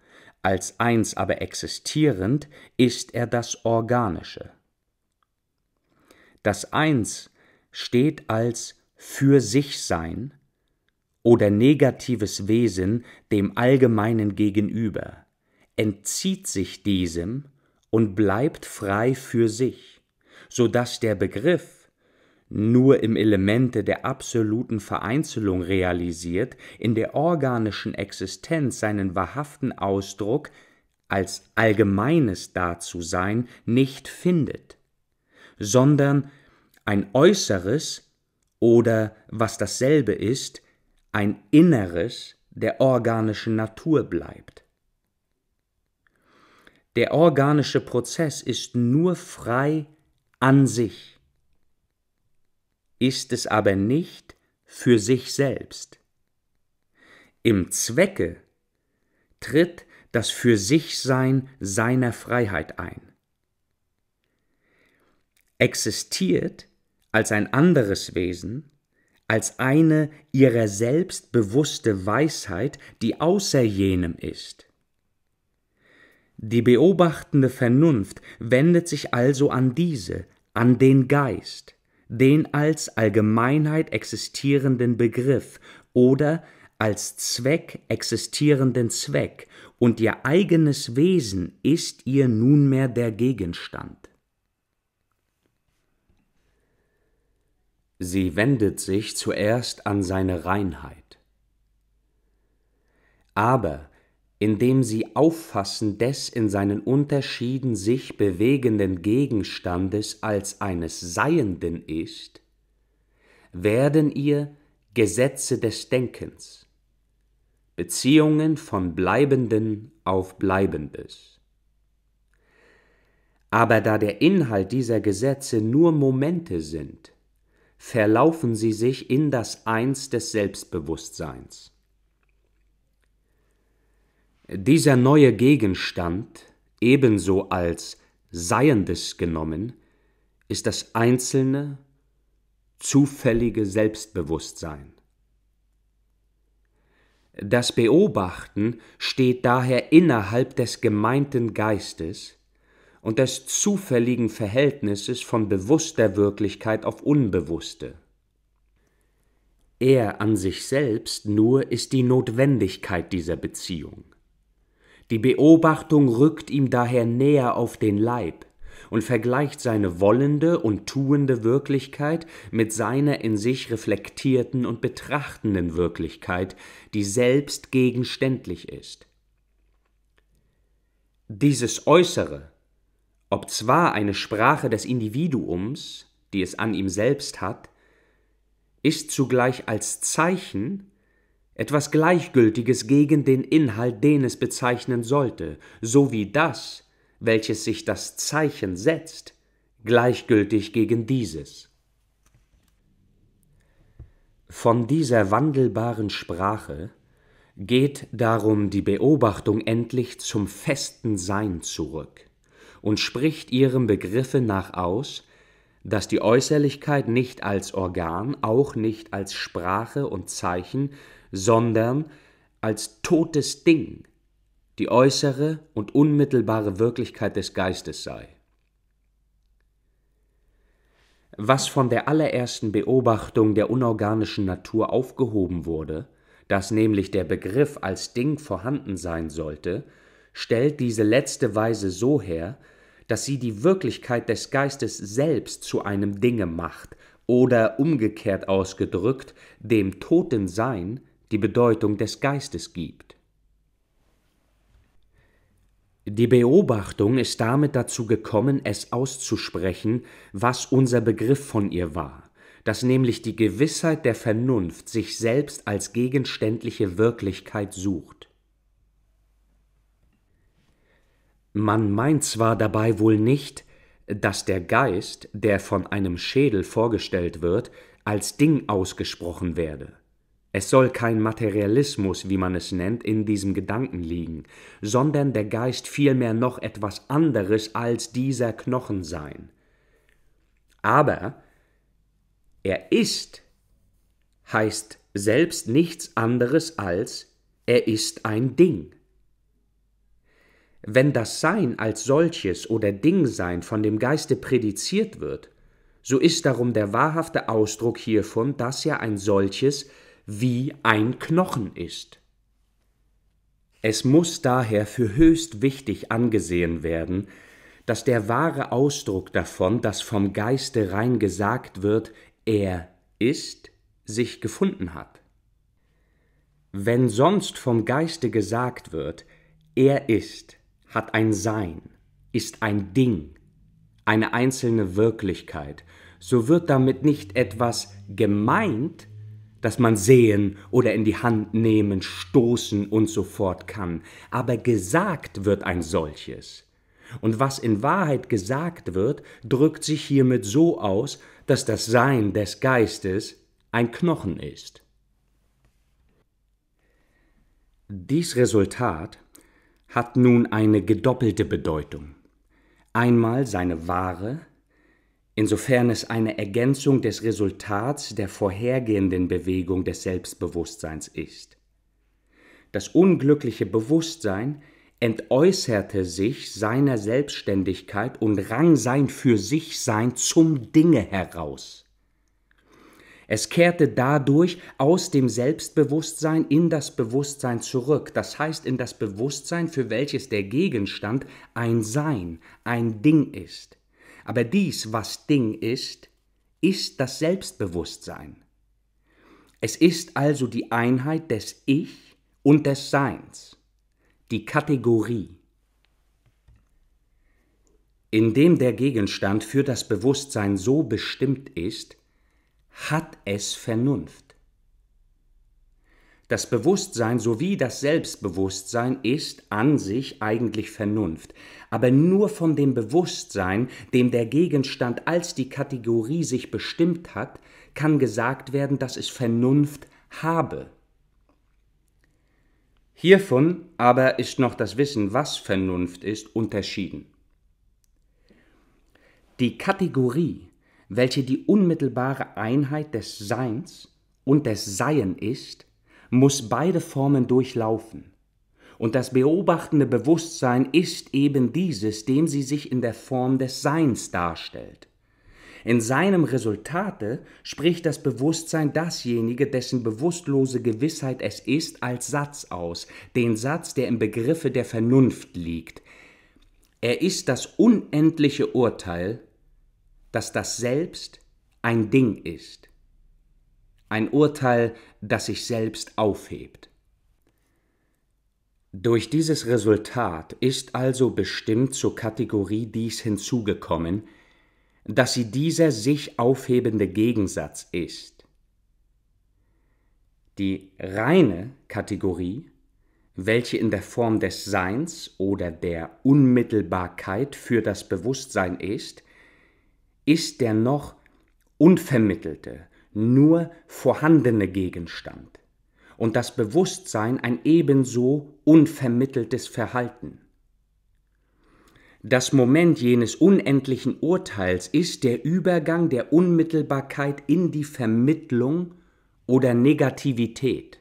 als Eins aber existierend ist er das Organische. Das Eins steht als für sich sein oder negatives Wesen dem Allgemeinen gegenüber, entzieht sich diesem und bleibt frei für sich, so dass der Begriff nur im Elemente der absoluten Vereinzelung realisiert, in der organischen Existenz seinen wahrhaften Ausdruck als allgemeines da zu sein, nicht findet sondern ein äußeres oder, was dasselbe ist, ein inneres der organischen Natur bleibt. Der organische Prozess ist nur frei an sich, ist es aber nicht für sich selbst. Im Zwecke tritt das Für sich Sein seiner Freiheit ein existiert als ein anderes Wesen, als eine ihrer selbst bewusste Weisheit, die außer jenem ist. Die beobachtende Vernunft wendet sich also an diese, an den Geist, den als Allgemeinheit existierenden Begriff oder als Zweck existierenden Zweck, und ihr eigenes Wesen ist ihr nunmehr der Gegenstand. Sie wendet sich zuerst an seine Reinheit. Aber indem sie Auffassen des in seinen Unterschieden sich bewegenden Gegenstandes als eines Seienden ist, werden ihr Gesetze des Denkens, Beziehungen von Bleibenden auf Bleibendes. Aber da der Inhalt dieser Gesetze nur Momente sind, verlaufen sie sich in das Eins des Selbstbewusstseins. Dieser neue Gegenstand, ebenso als Seiendes genommen, ist das einzelne, zufällige Selbstbewusstsein. Das Beobachten steht daher innerhalb des gemeinten Geistes, und des zufälligen Verhältnisses von bewusster Wirklichkeit auf unbewusste. Er an sich selbst nur ist die Notwendigkeit dieser Beziehung. Die Beobachtung rückt ihm daher näher auf den Leib und vergleicht seine wollende und tuende Wirklichkeit mit seiner in sich reflektierten und betrachtenden Wirklichkeit, die selbst gegenständlich ist. Dieses Äußere, ob zwar eine Sprache des Individuums, die es an ihm selbst hat, ist zugleich als Zeichen etwas Gleichgültiges gegen den Inhalt, den es bezeichnen sollte, so wie das, welches sich das Zeichen setzt, gleichgültig gegen dieses. Von dieser wandelbaren Sprache geht darum die Beobachtung endlich zum festen Sein zurück und spricht ihrem Begriffe nach aus, dass die Äußerlichkeit nicht als Organ, auch nicht als Sprache und Zeichen, sondern als totes Ding die äußere und unmittelbare Wirklichkeit des Geistes sei. Was von der allerersten Beobachtung der unorganischen Natur aufgehoben wurde, dass nämlich der Begriff als Ding vorhanden sein sollte, stellt diese letzte Weise so her, dass sie die Wirklichkeit des Geistes selbst zu einem Dinge macht oder umgekehrt ausgedrückt dem toten Sein die Bedeutung des Geistes gibt. Die Beobachtung ist damit dazu gekommen, es auszusprechen, was unser Begriff von ihr war, dass nämlich die Gewissheit der Vernunft sich selbst als gegenständliche Wirklichkeit sucht. Man meint zwar dabei wohl nicht, dass der Geist, der von einem Schädel vorgestellt wird, als Ding ausgesprochen werde. Es soll kein Materialismus, wie man es nennt, in diesem Gedanken liegen, sondern der Geist vielmehr noch etwas anderes als dieser Knochen sein. Aber er ist, heißt selbst nichts anderes als er ist ein Ding. Wenn das Sein als solches oder Dingsein von dem Geiste prädiziert wird, so ist darum der wahrhafte Ausdruck hiervon, dass ja ein solches wie ein Knochen ist. Es muss daher für höchst wichtig angesehen werden, dass der wahre Ausdruck davon, dass vom Geiste rein gesagt wird, er ist, sich gefunden hat. Wenn sonst vom Geiste gesagt wird, er ist, hat ein Sein, ist ein Ding, eine einzelne Wirklichkeit, so wird damit nicht etwas gemeint, das man sehen oder in die Hand nehmen, stoßen und so fort kann, aber gesagt wird ein solches. Und was in Wahrheit gesagt wird, drückt sich hiermit so aus, dass das Sein des Geistes ein Knochen ist. Dies Resultat hat nun eine gedoppelte Bedeutung. Einmal seine wahre, insofern es eine Ergänzung des Resultats der vorhergehenden Bewegung des Selbstbewusstseins ist. Das unglückliche Bewusstsein entäußerte sich seiner Selbstständigkeit und rang sein für sich Sein zum Dinge heraus. Es kehrte dadurch aus dem Selbstbewusstsein in das Bewusstsein zurück, das heißt in das Bewusstsein, für welches der Gegenstand ein Sein, ein Ding ist. Aber dies, was Ding ist, ist das Selbstbewusstsein. Es ist also die Einheit des Ich und des Seins, die Kategorie. Indem der Gegenstand für das Bewusstsein so bestimmt ist, hat es Vernunft. Das Bewusstsein sowie das Selbstbewusstsein ist an sich eigentlich Vernunft, aber nur von dem Bewusstsein, dem der Gegenstand als die Kategorie sich bestimmt hat, kann gesagt werden, dass es Vernunft habe. Hiervon aber ist noch das Wissen, was Vernunft ist, unterschieden. Die Kategorie welche die unmittelbare Einheit des Seins und des Seien ist, muss beide Formen durchlaufen. Und das beobachtende Bewusstsein ist eben dieses, dem sie sich in der Form des Seins darstellt. In seinem Resultate spricht das Bewusstsein dasjenige, dessen bewusstlose Gewissheit es ist, als Satz aus, den Satz, der im Begriffe der Vernunft liegt. Er ist das unendliche Urteil, dass das Selbst ein Ding ist, ein Urteil, das sich selbst aufhebt. Durch dieses Resultat ist also bestimmt zur Kategorie dies hinzugekommen, dass sie dieser sich aufhebende Gegensatz ist. Die reine Kategorie, welche in der Form des Seins oder der Unmittelbarkeit für das Bewusstsein ist, ist der noch unvermittelte, nur vorhandene Gegenstand und das Bewusstsein ein ebenso unvermitteltes Verhalten. Das Moment jenes unendlichen Urteils ist der Übergang der Unmittelbarkeit in die Vermittlung oder Negativität.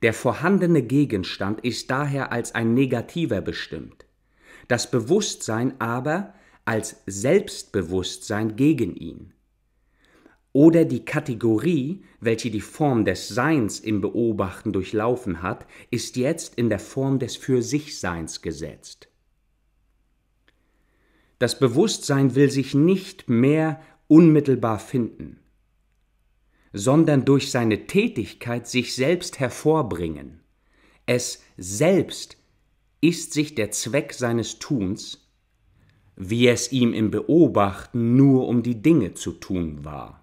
Der vorhandene Gegenstand ist daher als ein negativer bestimmt, das Bewusstsein aber als Selbstbewusstsein gegen ihn. Oder die Kategorie, welche die Form des Seins im Beobachten durchlaufen hat, ist jetzt in der Form des Für sich Seins gesetzt. Das Bewusstsein will sich nicht mehr unmittelbar finden, sondern durch seine Tätigkeit sich selbst hervorbringen. Es selbst ist sich der Zweck seines Tuns wie es ihm im Beobachten nur um die Dinge zu tun war.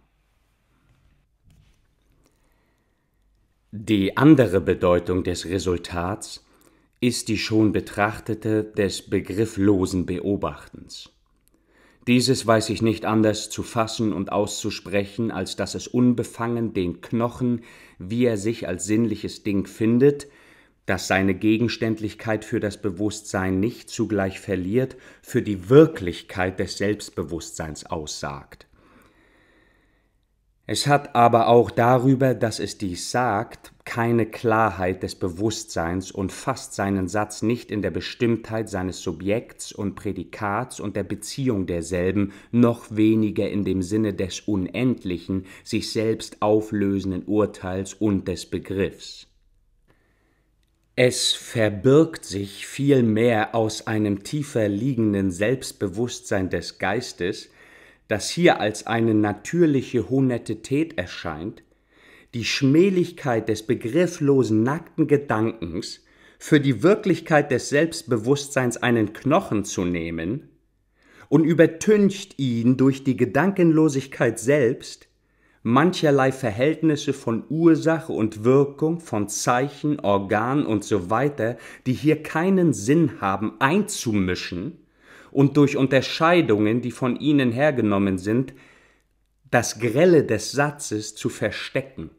Die andere Bedeutung des Resultats ist die schon betrachtete des begrifflosen Beobachtens. Dieses weiß ich nicht anders zu fassen und auszusprechen, als dass es unbefangen den Knochen, wie er sich als sinnliches Ding findet, das seine Gegenständlichkeit für das Bewusstsein nicht zugleich verliert, für die Wirklichkeit des Selbstbewusstseins aussagt. Es hat aber auch darüber, dass es dies sagt, keine Klarheit des Bewusstseins und fasst seinen Satz nicht in der Bestimmtheit seines Subjekts und Prädikats und der Beziehung derselben, noch weniger in dem Sinne des unendlichen, sich selbst auflösenden Urteils und des Begriffs. Es verbirgt sich vielmehr aus einem tiefer liegenden Selbstbewusstsein des Geistes, das hier als eine natürliche Honettität erscheint, die Schmählichkeit des begrifflosen nackten Gedankens, für die Wirklichkeit des Selbstbewusstseins einen Knochen zu nehmen, und übertüncht ihn durch die Gedankenlosigkeit selbst, mancherlei Verhältnisse von Ursache und Wirkung, von Zeichen, Organ und so weiter, die hier keinen Sinn haben, einzumischen und durch Unterscheidungen, die von ihnen hergenommen sind, das Grelle des Satzes zu verstecken.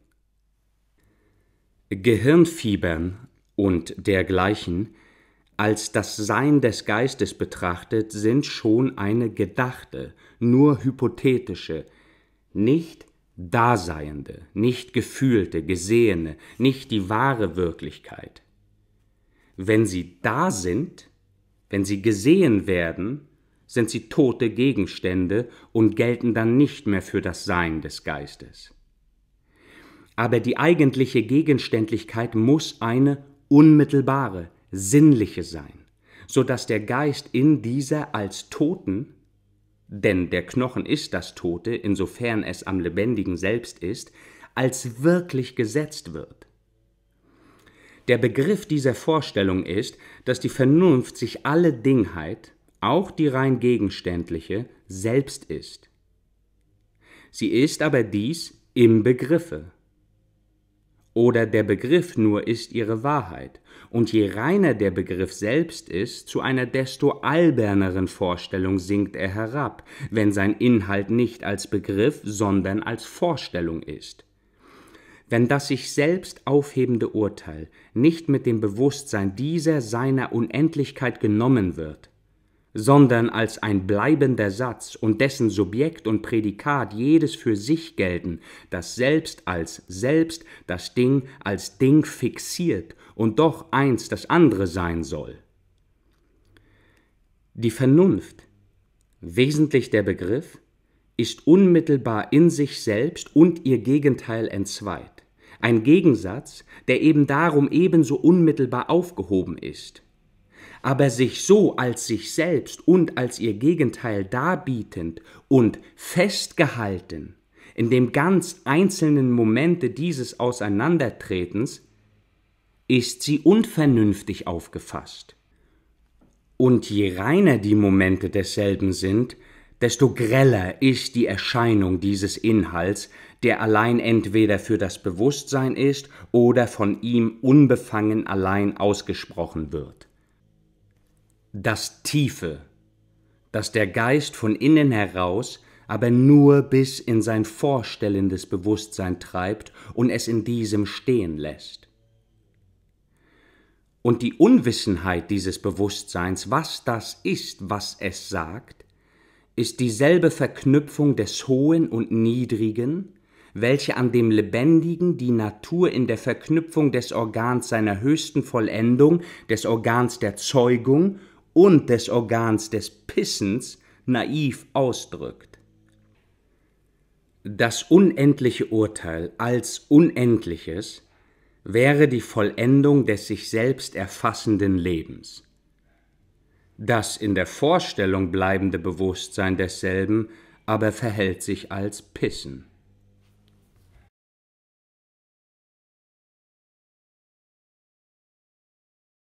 Gehirnfiebern und dergleichen als das Sein des Geistes betrachtet, sind schon eine gedachte, nur hypothetische, nicht Daseiende, nicht gefühlte, gesehene, nicht die wahre Wirklichkeit. Wenn sie da sind, wenn sie gesehen werden, sind sie tote Gegenstände und gelten dann nicht mehr für das Sein des Geistes. Aber die eigentliche Gegenständlichkeit muss eine unmittelbare, sinnliche sein, so dass der Geist in dieser als Toten denn der Knochen ist das Tote, insofern es am Lebendigen selbst ist, als wirklich gesetzt wird. Der Begriff dieser Vorstellung ist, dass die Vernunft sich alle Dingheit, auch die rein gegenständliche, selbst ist. Sie ist aber dies im Begriffe. Oder der Begriff nur ist ihre Wahrheit und je reiner der Begriff selbst ist, zu einer desto alberneren Vorstellung sinkt er herab, wenn sein Inhalt nicht als Begriff, sondern als Vorstellung ist. Wenn das sich selbst aufhebende Urteil nicht mit dem Bewusstsein dieser seiner Unendlichkeit genommen wird, sondern als ein bleibender Satz und dessen Subjekt und Prädikat jedes für sich gelten, das Selbst als Selbst, das Ding als Ding fixiert und doch eins das andere sein soll. Die Vernunft, wesentlich der Begriff, ist unmittelbar in sich selbst und ihr Gegenteil entzweit. Ein Gegensatz, der eben darum ebenso unmittelbar aufgehoben ist. Aber sich so als sich selbst und als ihr Gegenteil darbietend und festgehalten, in dem ganz einzelnen Momente dieses Auseinandertretens, ist sie unvernünftig aufgefasst. Und je reiner die Momente desselben sind, desto greller ist die Erscheinung dieses Inhalts, der allein entweder für das Bewusstsein ist oder von ihm unbefangen allein ausgesprochen wird. Das Tiefe, das der Geist von innen heraus, aber nur bis in sein vorstellendes Bewusstsein treibt und es in diesem stehen lässt und die Unwissenheit dieses Bewusstseins, was das ist, was es sagt, ist dieselbe Verknüpfung des Hohen und Niedrigen, welche an dem Lebendigen die Natur in der Verknüpfung des Organs seiner höchsten Vollendung, des Organs der Zeugung und des Organs des Pissens naiv ausdrückt. Das unendliche Urteil als Unendliches wäre die Vollendung des sich selbst erfassenden Lebens. Das in der Vorstellung bleibende Bewusstsein desselben aber verhält sich als Pissen.